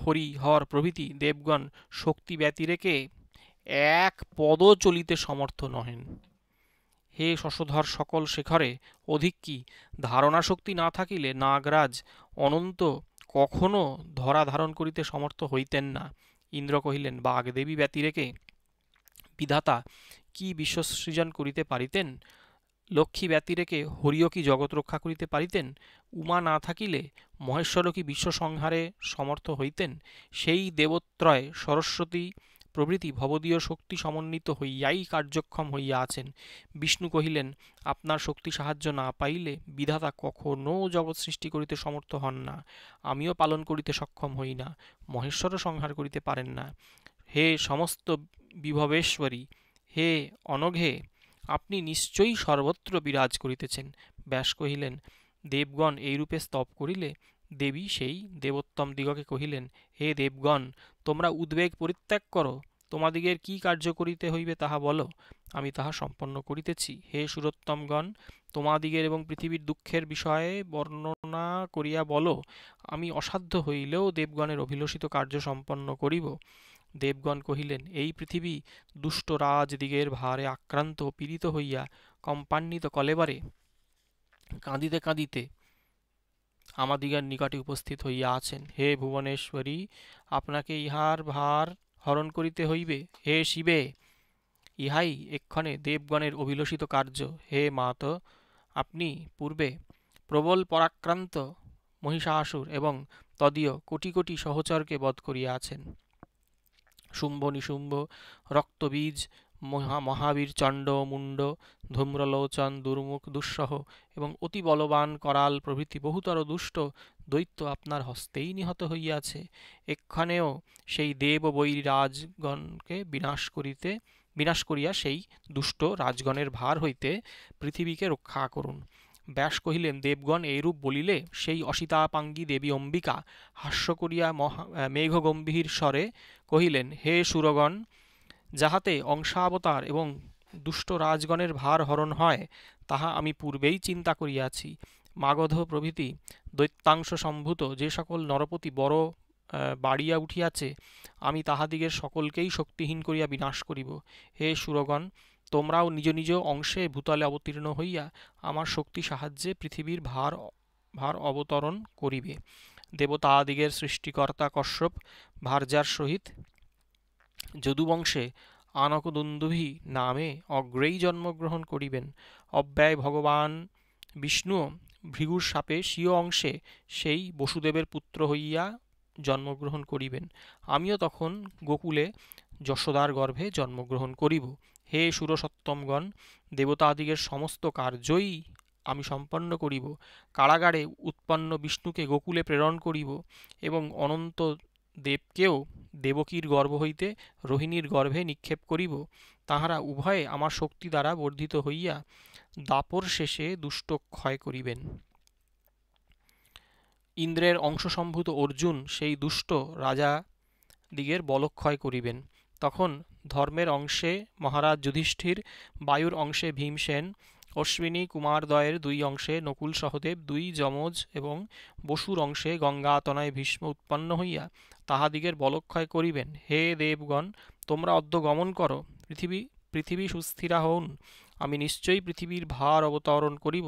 হরি হর প্রভৃতি দেবগণ শক্তি ব্যতি রেখে এক পদ চলিতে সমর্থ নহেন হে শশধর সকল শেখরে অধিক কি ধারণা শক্তি না থাকিলে নাগরাজ অনন্ত কখনো ধরা ধারণ করিতে সমর্থ হইতেন না ইন্দ্র কহিলেন বাগদেবী ব্যতিরেকে রেখে বিধাতা কি বিশ্ব সৃজন করিতে পারিতেন লক্ষ্মী ব্যতিরেকে হরিও কি জগৎ রক্ষা করিতে পারিতেন উমা না থাকিলে মহেশ্বরও কি বিশ্ব সংহারে সমর্থ হইতেন সেই দেবত্রয় সরস্বতী প্রভৃতি ভবদীয় শক্তি সমন্বিত হইয়াই কার্যক্ষম হইয়া আছেন বিষ্ণু কহিলেন আপনার শক্তি সাহায্য না পাইলে বিধাতা কখনও জগৎ সৃষ্টি করিতে সমর্থ হন না আমিও পালন করিতে সক্ষম হই না মহেশ্বরও সংহার করিতে পারেন না হে সমস্ত বিভবেশ্বরী হে অনঘে আপনি নিশ্চয়ই সর্বত্র বিরাজ করিতেছেন ব্যাস কহিলেন দেবগণ এইরূপে স্তব করিলে দেবী সেই দেবোত্তম দিগকে কহিলেন হে দেবগণ তোমরা উদ্বেগ পরিত্যাগ করো তোমাদিগের কি কার্য করিতে হইবে তাহা বলো আমি তাহা সম্পন্ন করিতেছি হে সুরোত্তমগণ তোমাদিগের এবং পৃথিবীর দুঃখের বিষয়ে বর্ণনা করিয়া বলো আমি অসাধ্য হইলেও দেবগণের অভিলষিত কার্য সম্পন্ন করিব দেবগণ কহিলেন এই পৃথিবী দুষ্ট রাজদিগের ভারে আক্রান্ত পীড়িত হইয়া কম্পান্বিত কলেবারে কাঁদিতে কাঁদিতে আমাদিগের নিকটে উপস্থিত হইয়া আছেন হে ভুবনেশ্বরী আপনাকে ইহার ভার হরণ করিতে হইবে হে শিবে ইহাই এক্ষণে দেবগণের অভিলষিত কার্য হে মাত আপনি পূর্বে প্রবল পরাক্রান্ত মহিষাসুর এবং তদীয় কোটি কোটি সহচরকে বধ করিয়া আছেন শুম্ভ নিশুম্ভ রক্তবীজ মহা মহাবীর চণ্ড মুণ্ড ধূম্রলোচন দুর্মুখ দুঃসহ এবং অতি বলবান করাল প্রভৃতি বহুতর দুষ্ট দৈত্য আপনার হস্তেই নিহত হইয়াছে এক্ষণেও সেই দেব বৈরাজগণকে বিনাশ করিতে বিনাশ করিয়া সেই দুষ্ট রাজগণের ভার হইতে পৃথিবীকে রক্ষা করুন ব্যাস কহিলেন দেবগণ এইরূপ বলিলে সেই অসিতাপাঙ্গী দেবী অম্বিকা হাস্য করিয়া মহা মেঘগম্ভীর স্বরে কহিলেন হে সুরগণ যাহাতে অংশাবতার এবং দুষ্ট রাজগণের ভার হরণ হয় তাহা আমি পূর্বেই চিন্তা করিয়াছি মাগধ প্রভৃতি দৈত্যাংশ সম্ভূত যে সকল নরপতি বড় বাড়িয়া উঠিয়াছে আমি তাহাদিগের সকলকেই শক্তিহীন করিয়া বিনাশ করিব হে সুরগণ তোমরাও নিজ নিজ অংশে ভূতলে অবতীর্ণ হইয়া আমার শক্তি সাহায্যে পৃথিবীর ভার ভার অবতরণ করিবে দেবতাদিগের সৃষ্টিকর্তা কশ্যপ ভারজার সহিত যদুবংশে আনকদুন্দুভি নামে অগ্রেই জন্মগ্রহণ করিবেন অব্যয় ভগবান বিষ্ণু ভৃগুর সাপে স্বীয় অংশে সেই বসুদেবের পুত্র হইয়া জন্মগ্রহণ করিবেন আমিও তখন গোকুলে যশোদার গর্ভে জন্মগ্রহণ করিব হে সুরসত্তমগণ দেবতাদিগের সমস্ত কার্যই আমি সম্পন্ন করিব কারাগারে উৎপন্ন বিষ্ণুকে গোকুলে প্রেরণ করিব এবং অনন্ত দেবকেও দেবকীর গর্ভ হইতে রোহিণীর গর্ভে নিক্ষেপ করিব তাহারা উভয়ে আমার শক্তি দ্বারা বর্ধিত হইয়া দাপর শেষে দুষ্ট ক্ষয় করিবেন ইন্দ্রের অংশসম্ভূত অর্জুন সেই দুষ্ট রাজা দিগের বলক্ষয় করিবেন তখন ধর্মের অংশে মহারাজ যুধিষ্ঠির বায়ুর অংশে ভীমসেন অশ্বিনী কুমারদয়ের দুই অংশে নকুল সহদেব দুই যমজ এবং বসুর অংশে গঙ্গা তনায় ভীষ্ম উৎপন্ন হইয়া তাহাদিগের বলক্ষয় করিবেন হে দেবগণ তোমরা অদ্য গমন করো পৃথিবী পৃথিবী সুস্থিরা হউন আমি নিশ্চয়ই পৃথিবীর ভার অবতরণ করিব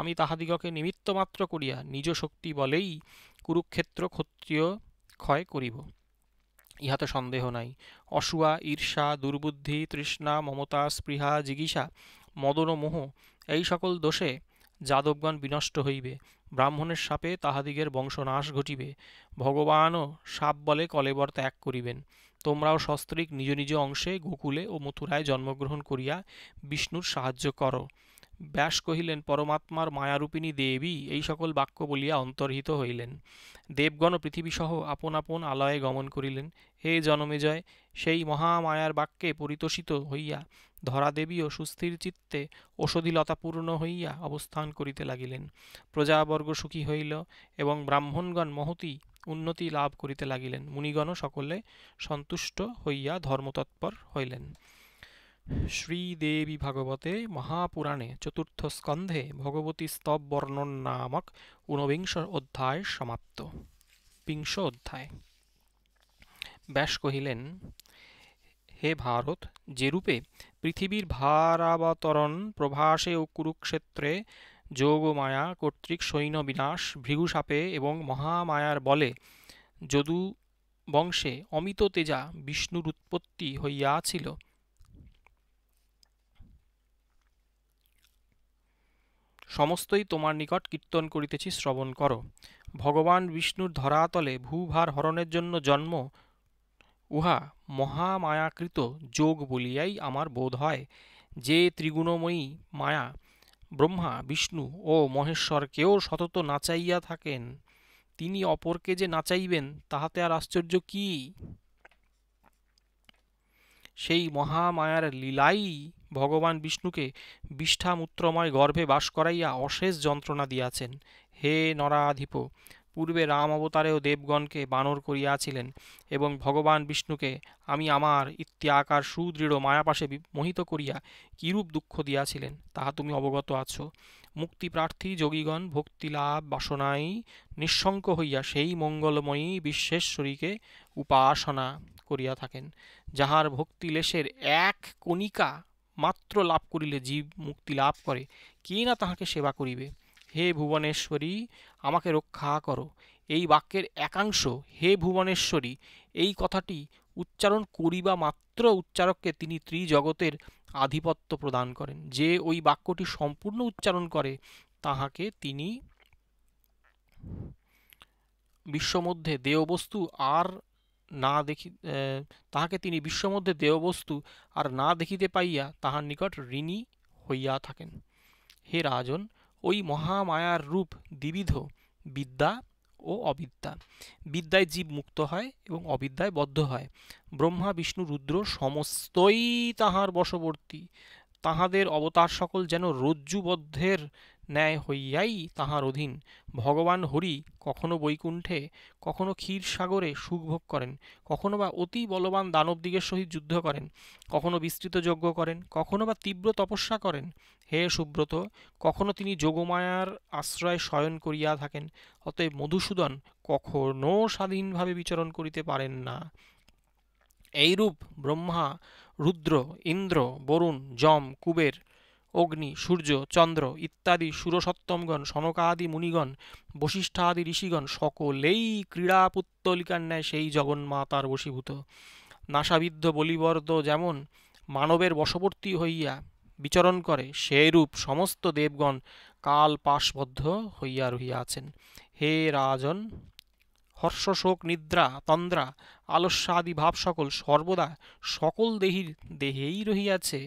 আমি তাহাদিগকে নিমিত্তমাত্র করিয়া নিজ শক্তি বলেই কুরুক্ষেত্র ক্ষত্রিয় ক্ষয় করিব ইহাতে সন্দেহ নাই অসুয়া ঈর্ষা দুর্বুদ্ধি তৃষ্ণা মমতা স্পৃহা জিগিসা মদন ও মোহ এই সকল দোষে যাদবগণ বিনষ্ট হইবে ব্রাহ্মণের সাপে তাহাদিগের বংশনাশ ঘটিবে ভগবানও সাপ বলে কলেবর ত্যাগ করিবেন তোমরাও সস্ত্রিক নিজ নিজ অংশে গোকুলে ও মথুরায় জন্মগ্রহণ করিয়া বিষ্ণুর সাহায্য করো ব্যাস কহিলেন পরমাত্মার মায়ারূপিণী দেবী এই সকল বাক্য বলিয়া অন্তর্হিত হইলেন দেবগণ পৃথিবীসহ আপন আপন আলয়ে গমন করিলেন হে জনমেজয় সেই মহামায়ার বাক্যে পরিতোষিত হইয়া ধরা ধরাদেবীও সুস্থির চিত্তে ওষধিলতাপূর্ণ হইয়া অবস্থান করিতে লাগিলেন প্রজাবর্গ সুখী হইল এবং ব্রাহ্মণগণ মহতি উন্নতি লাভ করিতে লাগিলেন মুনিগণ সকলে সন্তুষ্ট হইয়া ধর্মতৎপর হইলেন শ্রীদেবী ভাগবতে মহাপুরাণে চতুর্থ স্কন্ধে ভগবতী স্তব বর্ণন নামক ঊনবিংশ অধ্যায় সমাপ্ত বিংশ অধ্যায় ব্যাস কহিলেন হে ভারত যেরূপে পৃথিবীর ভারাবতরণ প্রভাসে ও কুরুক্ষেত্রে যোগমায়া কর্তৃক সৈন্য বিনাশ ভৃগুসাপে এবং মহামায়ার বলে যদু বংশে অমিত তেজা বিষ্ণুর উৎপত্তি হইয়াছিল সমস্তই তোমার নিকট কীর্তন করিতেছি শ্রবণ কর ভগবান বিষ্ণুর ধরাতলে ভূভার হরণের জন্য জন্ম উহা মহামায়াকৃত যোগ বলিয়াই আমার বোধ হয় যে ত্রিগুণময়ী মায়া ব্রহ্মা বিষ্ণু ও মহেশ্বরকেও সতত নাচাইয়া থাকেন তিনি অপরকে যে নাচাইবেন তাহাতে আর আশ্চর্য কি সেই মহামায়ার লীলাই ভগবান বিষ্ণুকে বিষ্ঠামূত্রময় গর্ভে বাস করাইয়া অশেষ যন্ত্রণা দিয়াছেন হে নরাধিপ পূর্বে রাম অবতারেও দেবগণকে বানর করিয়াছিলেন এবং ভগবান বিষ্ণুকে আমি আমার ইত্যাকার সুদৃঢ় মায়াপাশে মোহিত করিয়া কিরূপ দুঃখ দিয়াছিলেন তাহা তুমি অবগত আছো মুক্তিপ্রার্থী যোগীগণ ভক্তিলাভ বাসনাই নিঃশঙ্ক হইয়া সেই মঙ্গলময়ী বিশ্বেশ্বরীকে উপাসনা করিয়া থাকেন যাহার ভক্তিলেশের এক কণিকা মাত্র লাভ করিলে জীব মুক্তি লাভ করে কে না তাহাকে সেবা করিবে হে ভুবনেশ্বরী আমাকে রক্ষা করো এই বাক্যের একাংশ হে ভুবনেশ্বরী এই কথাটি উচ্চারণ করিবা মাত্র উচ্চারককে তিনি ত্রিজগতের আধিপত্য প্রদান করেন যে ওই বাক্যটি সম্পূর্ণ উচ্চারণ করে তাহাকে তিনি বিশ্বমধ্যে দেহবস্তু আর না দেখি তাহাকে তিনি বিশ্বমধ্যে দেহবস্তু আর না দেখিতে পাইয়া তাহার নিকট ঋণী হইয়া থাকেন হে রাজন ওই মহামায়ার রূপ দ্বিবিধ বিদ্যা ও অবিদ্যা বিদ্যায় জীব মুক্ত হয় এবং অবিদ্যায় বদ্ধ হয় ব্রহ্মা বিষ্ণু রুদ্র সমস্তই তাহার বশবর্তী তাহাদের অবতার সকল যেন রজ্জুবদ্ধের ন্যায় হইয়াই তাহার অধীন ভগবান হরি কখনো বৈকুণ্ঠে কখনো ক্ষীর সাগরে সুখভোগ করেন কখনো বা অতি বলবান দানবদিগের সহিত যুদ্ধ করেন কখনো বিস্তৃত যজ্ঞ করেন কখনো বা তীব্র তপস্যা করেন হে সুব্রত কখনো তিনি যোগমায়ার আশ্রয় শয়ন করিয়া থাকেন অতএব মধুসূদন কখনো স্বাধীনভাবে বিচরণ করিতে পারেন না এইরূপ ব্রহ্মা রুদ্র ইন্দ্র বরুণ যম কুবের অগ্নি সূর্য চন্দ্র ইত্যাদি সুরসত্তমগণ সনকাদি মুনিগণ বশিষ্ঠাদি ঋষিগণ সকলেই ক্রীড়া পুত্তলিকার ন্যায় সেই জগন্মাতার বশীভূত নাসাবিদ্ধ বলিবর্দ যেমন মানবের বশবর্তী হইয়া বিচরণ করে সেইরূপ সমস্ত দেবগণ কাল পাশবদ্ধ হইয়া রহিয়াছেন হে রাজন হর্ষশোক নিদ্রা তন্দ্রা আলস্যাদি ভাব সকল সর্বদা সকল দেহির দেহেই রহিয়াছে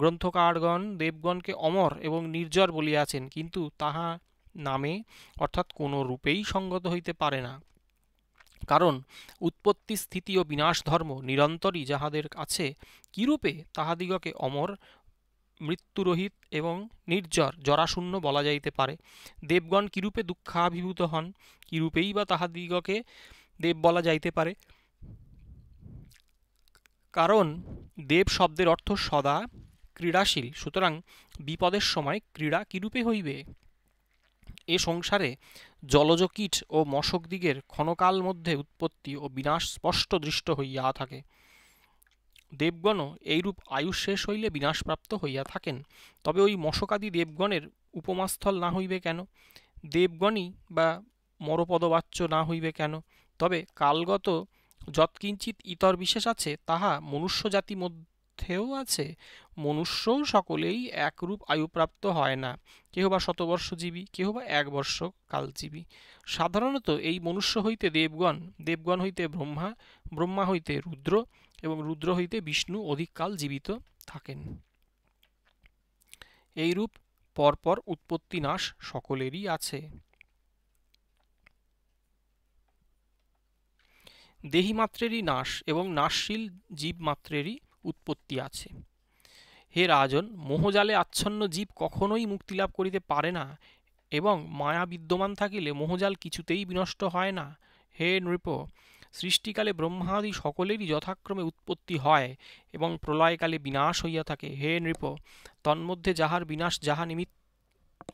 গ্রন্থকারগণ দেবগণকে অমর এবং নির্জর বলিয়াছেন কিন্তু তাহা নামে অর্থাৎ কোনো রূপেই সঙ্গত হইতে পারে না কারণ উৎপত্তি স্থিতি ও বিনাশ ধর্ম নিরন্তরই যাহাদের আছে কিরূপে তাহাদিগকে অমর মৃত্যুরহিত এবং নির্জর জরাশূন্য বলা যাইতে পারে দেবগণ কিরূপে দুঃখাভিভূত হন কিরূপেই বা তাহাদিগকে দেব বলা যাইতে পারে কারণ দেব শব্দের অর্থ সদা ক্রীড়াশীল সুতরাং বিপদের সময় ক্রীড়া কিরূপে হইবে এ সংসারে জলজ কীট ও মশকদিগের ক্ষণকাল মধ্যে উৎপত্তি ও বিনাশ স্পষ্ট দৃষ্ট হইয়া থাকে দেবগণও এইরূপ আয়ুষ শেষ হইলে বিনাশপ্রাপ্ত হইয়া থাকেন তবে ওই মশকাদি দেবগণের উপমাস্থল না হইবে কেন দেবগণই বা মরপদবাচ্য না হইবে কেন তবে কালগত যৎকিঞ্চিত ইতর বিশেষ আছে তাহা মনুষ্যজাতি মধ্যেও আছে মনুষ্যও সকলেই একরূপ আয়ুপ্রাপ্ত হয় না কেহ বা শতবর্ষজীবী কেহ বা এক বর্ষ কালজীবী সাধারণত এই মনুষ্য হইতে দেবগণ দেবগণ হইতে ব্রহ্মা ব্রহ্মা হইতে রুদ্র এবং রুদ্র হইতে বিষ্ণু অধিককাল জীবিত থাকেন এইরূপ পরপর উৎপত্তি নাশ সকলেরই আছে দেহি মাত্রেরই নাশ এবং নাশশীল জীব মাত্রেরই উৎপত্তি আছে হে রাজন মোহজালে আচ্ছন্ন জীব কখনোই মুক্তিলাভ করিতে পারে না এবং মায়া বিদ্যমান থাকিলে মোহজাল কিছুতেই বিনষ্ট হয় না হে নৃপ সৃষ্টিকালে ব্রহ্মাদি সকলেরই যথাক্রমে উৎপত্তি হয় এবং প্রলয়কালে বিনাশ হইয়া থাকে হে নৃপ তন্মধ্যে যাহার বিনাশ যাহা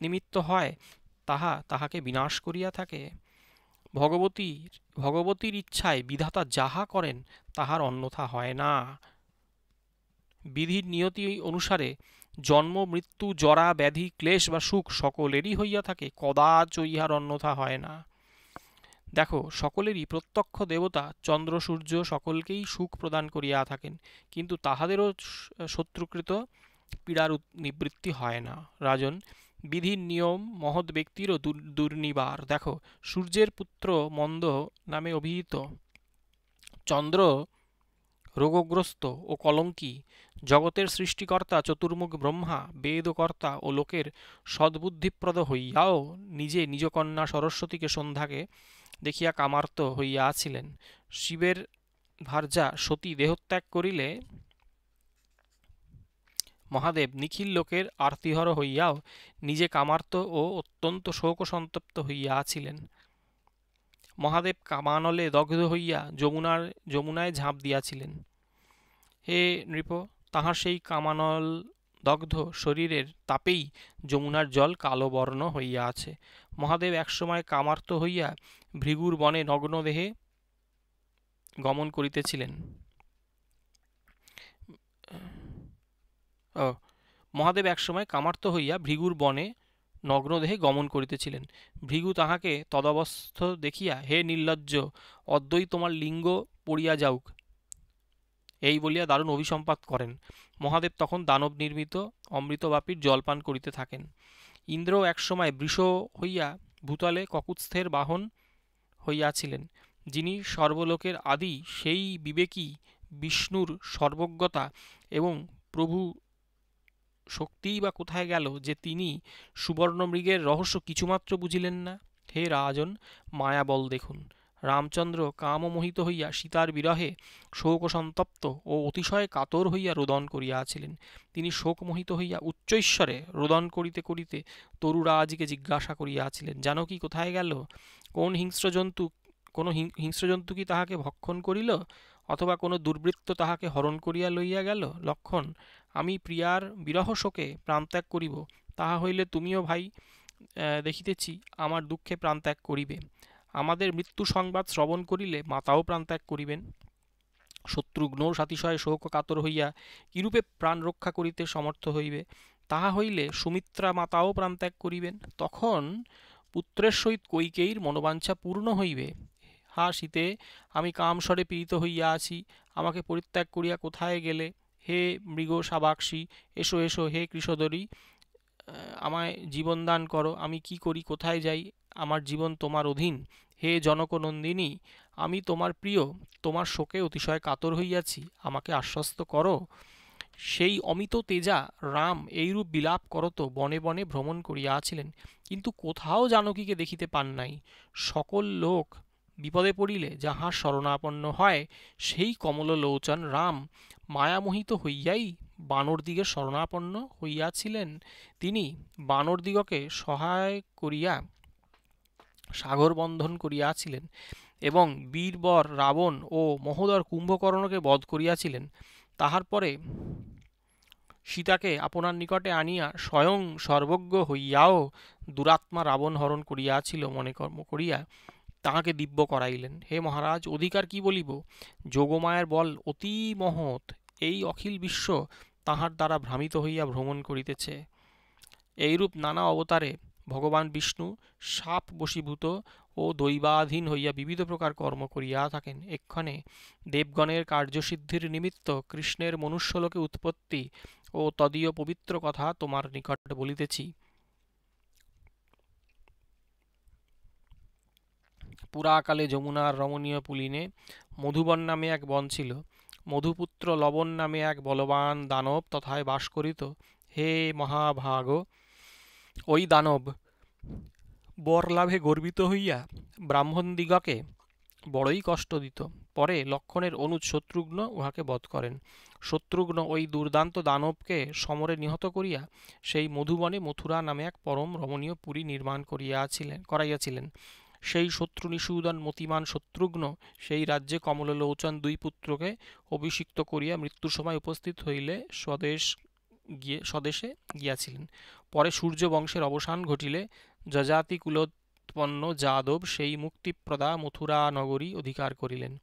নিমিত্ত হয় তাহা তাহাকে বিনাশ করিয়া থাকে ভগবতীর ভগবতীর ইচ্ছায় বিধাতা যাহা করেন তাহার অন্যথা হয় না বিধির নিয়তি অনুসারে জন্ম মৃত্যু জরা ব্যাধি ক্লেশ বা সুখ সকলেরই হইয়া থাকে কদাচ ইহার অন্যথা হয় না দেখো সকলেরই প্রত্যক্ষ দেবতা চন্দ্র সূর্য সকলকেই সুখ প্রদান করিয়া থাকেন কিন্তু তাহাদেরও শত্রুকৃত পীড়ার নিবৃত্তি হয় না রাজন বিধির নিয়ম মহৎ ব্যক্তিরও দুর্নিবার দেখো সূর্যের পুত্র মন্দ নামে অভিহিত চন্দ্র রোগগ্রস্ত ও কলঙ্কি জগতের সৃষ্টিকর্তা চতুর্মুখ ব্রহ্মা বেদকর্তা ও লোকের সদ্বুদ্ধিপ্রদ হইয়াও নিজে নিজকন্যা সরস্বতীকে সন্ধ্যাকে দেখিয়া কামার্ত হইয়া আছিলেন শিবের ভার্যা সতী দেহত্যাগ করিলে মহাদেব নিখিল লোকের আরতিহর হইয়াও নিজে কামার্ত ও অত্যন্ত শোক সন্তপ্ত হইয়া আছিলেন মহাদেব কামানলে দগ্ধ হইয়া যমুনার যমুনায় ঝাঁপ দিয়াছিলেন হে নৃপ তাহার সেই কামানল দগ্ধ শরীরের তাপেই যমুনার জল কালো বর্ণ হইয়া আছে মহাদেব একসময় কামার্ত হইয়া ভৃগুর বনে নগ্নদেহে গমন করিতেছিলেন ও মহাদেব একসময় কামার্ত হইয়া ভৃগুর বনে নগ্নদেহে গমন করিতেছিলেন ভৃগু তাহাকে তদবস্থ দেখিয়া হে নির্লজ্জ অদ্বৈ তোমার লিঙ্গ পড়িয়া যাউক এই বলিয়া দারুণ অভিসম্পাত করেন মহাদেব তখন দানব নির্মিত অমৃতবাপীর জল পান করিতে থাকেন ইন্দ্র একসময় বৃষ হইয়া ভূতলে ককুৎস্থের বাহন হইয়াছিলেন যিনি সর্বলোকের আদি সেই বিবেকী বিষ্ণুর সর্বজ্ঞতা এবং প্রভু শক্তিই বা কোথায় গেল যে তিনি সুবর্ণমৃগের রহস্য কিছুমাত্র বুঝিলেন না হে রাজন মায়াবল দেখুন রামচন্দ্র কামমোহিত হইয়া সীতার বিরহে শোকসন্তপ্ত ও অতিশয় কাতর হইয়া রোদন করিয়াছিলেন তিনি শোকমোহিত হইয়া উচ্চৈশ্বরে রোদন করিতে করিতে তরুরাজিকে জিজ্ঞাসা করিয়াছিলেন যেন কি কোথায় গেল কোন হিংস্র জন্তু কোনো হিংস্র জন্তু কি তাহাকে ভক্ষণ করিল অথবা কোনো দুর্বৃত্ত তাহাকে হরণ করিয়া লইয়া গেল লক্ষণ আমি প্রিয়ার বিরহ শোকে প্রাণত্যাগ করিব তাহা হইলে তুমিও ভাই দেখিতেছি আমার দুঃখে প্রাণত্যাগ করিবে আমাদের মৃত্যু সংবাদ শ্রবণ করিলে মাতাও প্রাণত্যাগ করিবেন শত্রুঘ্ন সাতিশয় শোক কাতর হইয়া কিরূপে প্রাণ রক্ষা করিতে সমর্থ হইবে তাহা হইলে সুমিত্রা মাতাও প্রাণত্যাগ করিবেন তখন পুত্রের সহিত কৈকেয়ীর মনোবাঞ্ছা পূর্ণ হইবে হা শীতে আমি কামস্বরে পীড়িত হইয়া আছি আমাকে পরিত্যাগ করিয়া কোথায় গেলে হে মৃগ সাবাক্ষী এসো এসো হে কৃষদরী আমায় জীবন দান করো আমি কি করি কোথায় যাই আমার জীবন তোমার অধীন হে জনকনন্দিনী আমি তোমার প্রিয় তোমার শোকে অতিশয় কাতর হইয়াছি আমাকে আশ্বস্ত করো সেই অমিত তেজা রাম এইরূপ বিলাপ করত বনে বনে ভ্রমণ করিয়াছিলেন কিন্তু কোথাও জানকীকে দেখিতে পান নাই সকল লোক বিপদে পড়িলে যাহা শরণাপন্ন হয় সেই কমল লোচন রাম মায়ামোহিত হইয়াই দিগের শরণাপন্ন হইয়াছিলেন তিনি বানরদিগকে সহায় করিয়া সাগর বন্ধন করিয়াছিলেন এবং বীরবর রাবণ ও মহোদর কুম্ভকর্ণকে বধ করিয়াছিলেন তাহার পরে সীতাকে আপনার নিকটে আনিয়া স্বয়ং সর্বজ্ঞ হইয়াও দুরাত্মা রাবণ হরণ করিয়াছিল মনে কর্ম করিয়া তাহাকে দিব্য করাইলেন হে মহারাজ অধিকার কি বলিব যোগমায়ের বল অতি মহৎ এই অখিল বিশ্ব তাহার দ্বারা ভ্রামিত হইয়া ভ্রমণ করিতেছে এইরূপ নানা অবতারে ভগবান বিষ্ণু সাপ বশীভূত ও দৈবাধীন হইয়া বিবিধ প্রকার কর্ম করিয়া থাকেন এক্ষণে দেবগণের কার্যসিদ্ধির নিমিত্ত কৃষ্ণের মনুষ্যলোকে উৎপত্তি ও তদীয় পবিত্র কথা তোমার নিকট বলিতেছি পুরাকালে যমুনার রমণীয় পুলিনে মধুবন নামে এক বন ছিল মধুপুত্র লবণ নামে এক বলবান দানব তথায় বাস করিত হে মহাভাগ ওই দানব বরলাভে গর্বিত হইয়া ব্রাহ্মণদিগকে বড়ই কষ্ট দিত পরে লক্ষণের অনুজ শত্রুঘ্ন উহাকে বধ করেন শত্রুঘ্ন ওই দুর্দান্ত দানবকে সমরে নিহত করিয়া সেই মধুবনে মথুরা নামে এক পরম রমণীয় পুরী নির্মাণ করিয়াছিলেন করাইয়াছিলেন সেই শত্রু নিষুদন মতিমান শত্রুঘ্ন সেই রাজ্যে কমললোচন দুই পুত্রকে অভিষিক্ত করিয়া মৃত্যুর সময় উপস্থিত হইলে স্বদেশ গিয়ে স্বদেশে গিয়াছিলেন পরে সূর্য বংশের অবসান ঘটিলে যজাতিকুলোৎপন্ন যাদব সেই মুক্তিপ্রদা মথুরা নগরী অধিকার করিলেন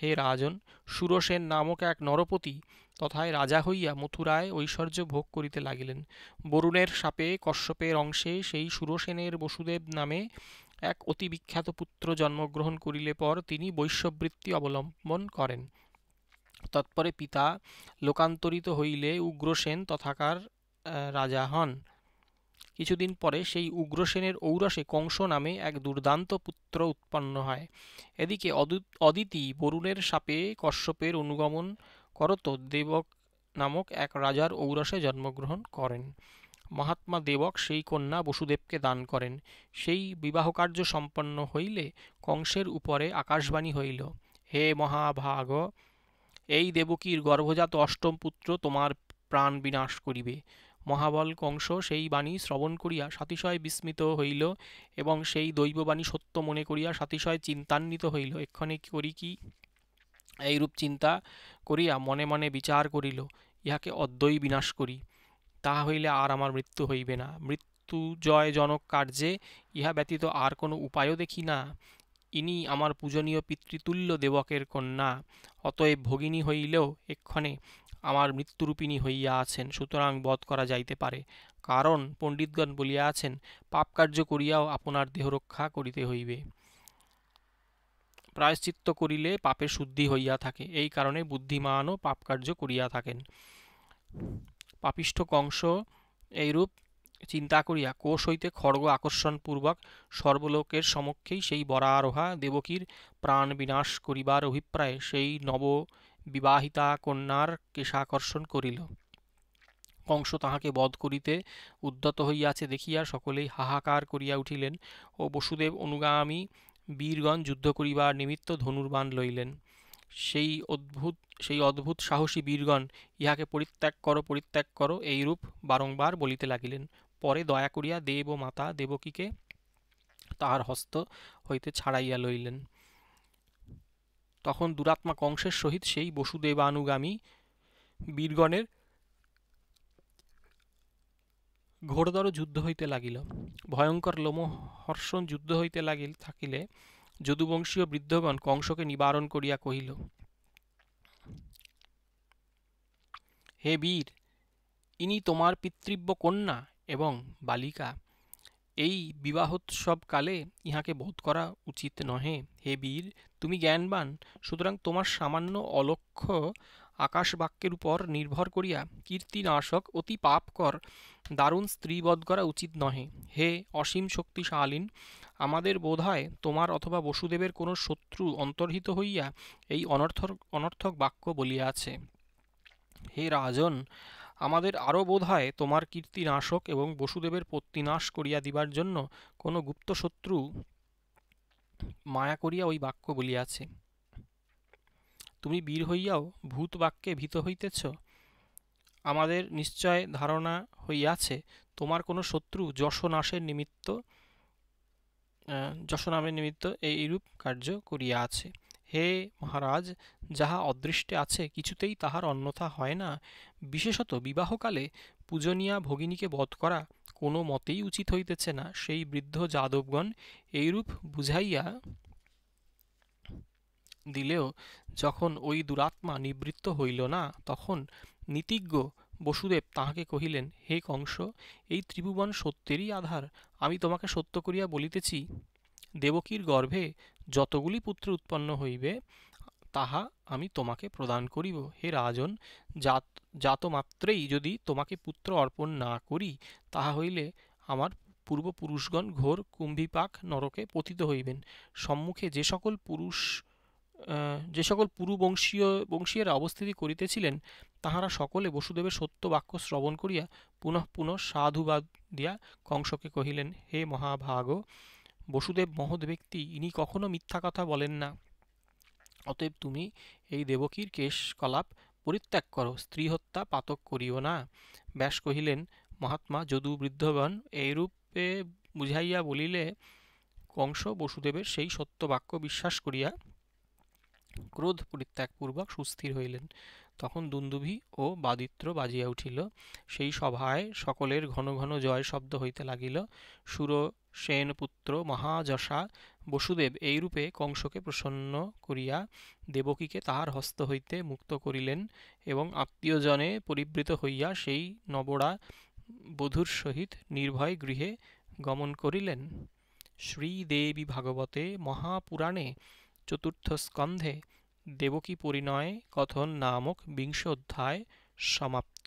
হে রাজন সুরসেন নামক এক নরপতি তথায় রাজা হইয়া মথুরায় ঐশ্বর্য ভোগ করিতে লাগিলেন বরুণের সাপে কশ্যপের অংশে সেই সুরসেনের বসুদেব নামে এক অতি বিখ্যাত পুত্র জন্মগ্রহণ করিলে পর তিনি বৈশ্যবৃত্তি অবলম্বন করেন তৎপরে পিতা লোকান্তরিত হইলে উগ্রসেন তথাকার রাজা হন কিছুদিন পরে সেই উগ্রসেনের ঔরসে কংস নামে এক দুর্দান্ত পুত্র উৎপন্ন হয় এদিকে অদিতি বরুণের সাপে কশ্যপের অনুগমন করত দেবক নামক এক রাজার ঔরসে জন্মগ্রহণ করেন মহাত্মা দেবক সেই কন্যা বসুদেবকে দান করেন সেই বিবাহকার্য সম্পন্ন হইলে কংসের উপরে আকাশবাণী হইল হে মহাভাগ এই দেবকীর গর্ভজাত অষ্টম পুত্র তোমার প্রাণ বিনাশ করিবে মহাবল কংস সেই বাণী শ্রবণ করিয়া সাতিশয় বিস্মিত হইল এবং সেই দৈববাণী সত্য মনে করিয়া সাতিশয় চিন্তান্বিত হইল এক্ষণে করি কি এইরূপ চিন্তা করিয়া মনে মনে বিচার করিল ইহাকে অদ্বৈ বিনাশ করি তাহা হইলে আর আমার মৃত্যু হইবে না মৃত্যু জয়জনক কার্যে ইহা ব্যতীত আর কোনো উপায়ও দেখি না ইনি আমার পূজনীয় পিতৃতুল্য দেবকের কন্যা অতএব ভগিনী হইলেও এক্ষণে আমার মৃত্যুরূপিণী হইয়া আছেন সুতরাং বধ করা যাইতে পারে কারণ পণ্ডিতগণ বলিয়া আছেন পাপ কার্য করিয়াও আপনার দেহ রক্ষা করিতে হইবে প্রায়শ্চিত্ত করিলে পাপের শুদ্ধি হইয়া থাকে এই কারণে বুদ্ধিমানও পাপকার্য করিয়া থাকেন পাপিষ্ঠ কংস এইরূপ চিন্তা করিয়া কোষ হইতে খড়গ আকর্ষণপূর্বক সর্বলোকের সমক্ষেই সেই বরারোহা দেবকীর প্রাণ বিনাশ করিবার অভিপ্রায়ে সেই নব বিবাহিতা কন্যার কেশাকর্ষণ করিল কংস তাহাকে বধ করিতে উদ্যত হইয়াছে দেখিয়া সকলেই হাহাকার করিয়া উঠিলেন ও বসুদেব অনুগামী বীরগণ যুদ্ধ করিবার নিমিত্ত ধনুর্বাণ লইলেন সেই অদ্ভুত সেই অদ্ভুত সাহসী বীরগণ ইহাকে পরিত্যাগ করো পরিত্যাগ করো এইরূপ বারংবার বলিতে লাগিলেন পরে দয়া করিয়া দেব মাতা দেবকীকে তাহার হস্ত হইতে ছাড়াইয়া লইলেন তখন দুরাত্মা কংসের সহিত সেই বসুদেবানুগামী বীরগণের ঘোরদর যুদ্ধ হইতে লাগিল ভয়ঙ্কর লোমহর্ষণ যুদ্ধ হইতে লাগিল থাকিলে যদুবংশীয় বৃদ্ধগণ কংসকে নিবারণ করিয়া কহিল হে বীর ইনি তোমার পিতৃব্য কন্যা এবং বালিকা এই বিবাহোৎসবকালে ইহাকে বোধ করা উচিত নহে হে বীর তুমি জ্ঞানবান সুতরাং তোমার সামান্য অলক্ষ্য আকাশবাক্যের উপর নির্ভর করিয়া কীর্তিনাশক অতি পাপকর দারুণ স্ত্রীবধ করা উচিত নহে হে অসীম শক্তিশালীন আমাদের বোধ তোমার অথবা বসুদেবের কোনো শত্রু অন্তর্হিত হইয়া এই অনর্থক অনর্থক বাক্য বলিয়া আছে হে রাজন আমাদের আরও বোধ হয় তোমার কীর্তিনাশক এবং বসুদেবের পত্নীনাশ করিয়া দিবার জন্য কোনো গুপ্ত শত্রু মায়া করিয়া ওই বাক্য বলিয়াছে তুমি বীর হইয়াও ভূত বাক্যে ভীত হইতেছ আমাদের নিশ্চয় ধারণা হইয়াছে তোমার কোনো শত্রু যশনাশের নিমিত্ত যশনামের নিমিত্ত এইরূপ কার্য করিয়া আছে হে মহারাজ যাহা অদৃষ্টে আছে কিছুতেই তাহার অন্যথা হয় না বিশেষত বিবাহকালে পূজনীয়া ভগিনীকে বধ করা কোনো মতেই উচিত হইতেছে না সেই বৃদ্ধ যাদবগণ এইরূপ বুঝাইয়া দিলেও যখন ওই দুরাত্মা নিবৃত্ত হইল না তখন নীতিজ্ঞ বসুদেব তাহাকে কহিলেন হে কংস এই ত্রিভুবন সত্যেরই আধার আমি তোমাকে সত্য করিয়া বলিতেছি দেবকীর গর্ভে যতগুলি পুত্র উৎপন্ন হইবে তাহা আমি তোমাকে প্রদান করিব হে রাজন জাত জাতমাত্রেই যদি তোমাকে পুত্র অর্পণ না করি তাহা হইলে আমার পূর্বপুরুষগণ ঘোর কুম্ভিপাক নরকে পতিত হইবেন সম্মুখে যে সকল পুরুষ যে সকল পুরুবংশীয় বংশীয়রা অবস্থিতি করিতেছিলেন তাহারা সকলে বসুদেবের সত্য বাক্য শ্রবণ করিয়া পুনঃ পুনঃ সাধুবাদ দিয়া কংসকে কহিলেন হে মহাভাগ বসুদেব মহৎ ব্যক্তি ইনি কখনো মিথ্যা কথা বলেন না অতএব তুমি এই দেবকীর কেশকলাপ পরিত্যাগ করো স্ত্রী হত্যা পাতক করিও না ব্যাস কহিলেন মহাত্মা যদু বৃদ্ধগণ এইরূপে বুঝাইয়া বলিলে কংস বসুদেবের সেই সত্য বাক্য বিশ্বাস করিয়া ক্রোধ পরিত্যাগপূর্বক সুস্থির হইলেন তখন দুন্দুভি ও বাদিত্র বাজিয়া উঠিল সেই সভায় সকলের ঘন ঘন জয় শব্দ হইতে লাগিল সুর সেনপুত্র মহাযশা বসুদেব এইরূপে কংসকে প্রসন্ন করিয়া দেবকীকে তাহার হস্ত হইতে মুক্ত করিলেন এবং আত্মীয়জনে পরিবৃত হইয়া সেই নবরা বধূর সহিত নির্ভয় গৃহে গমন করিলেন শ্রীদেবী ভাগবতে মহাপুরাণে চতুর্থ স্কন্ধে দেবকী পরিণয় কথন নামক বিংশ অধ্যায় সমাপ্ত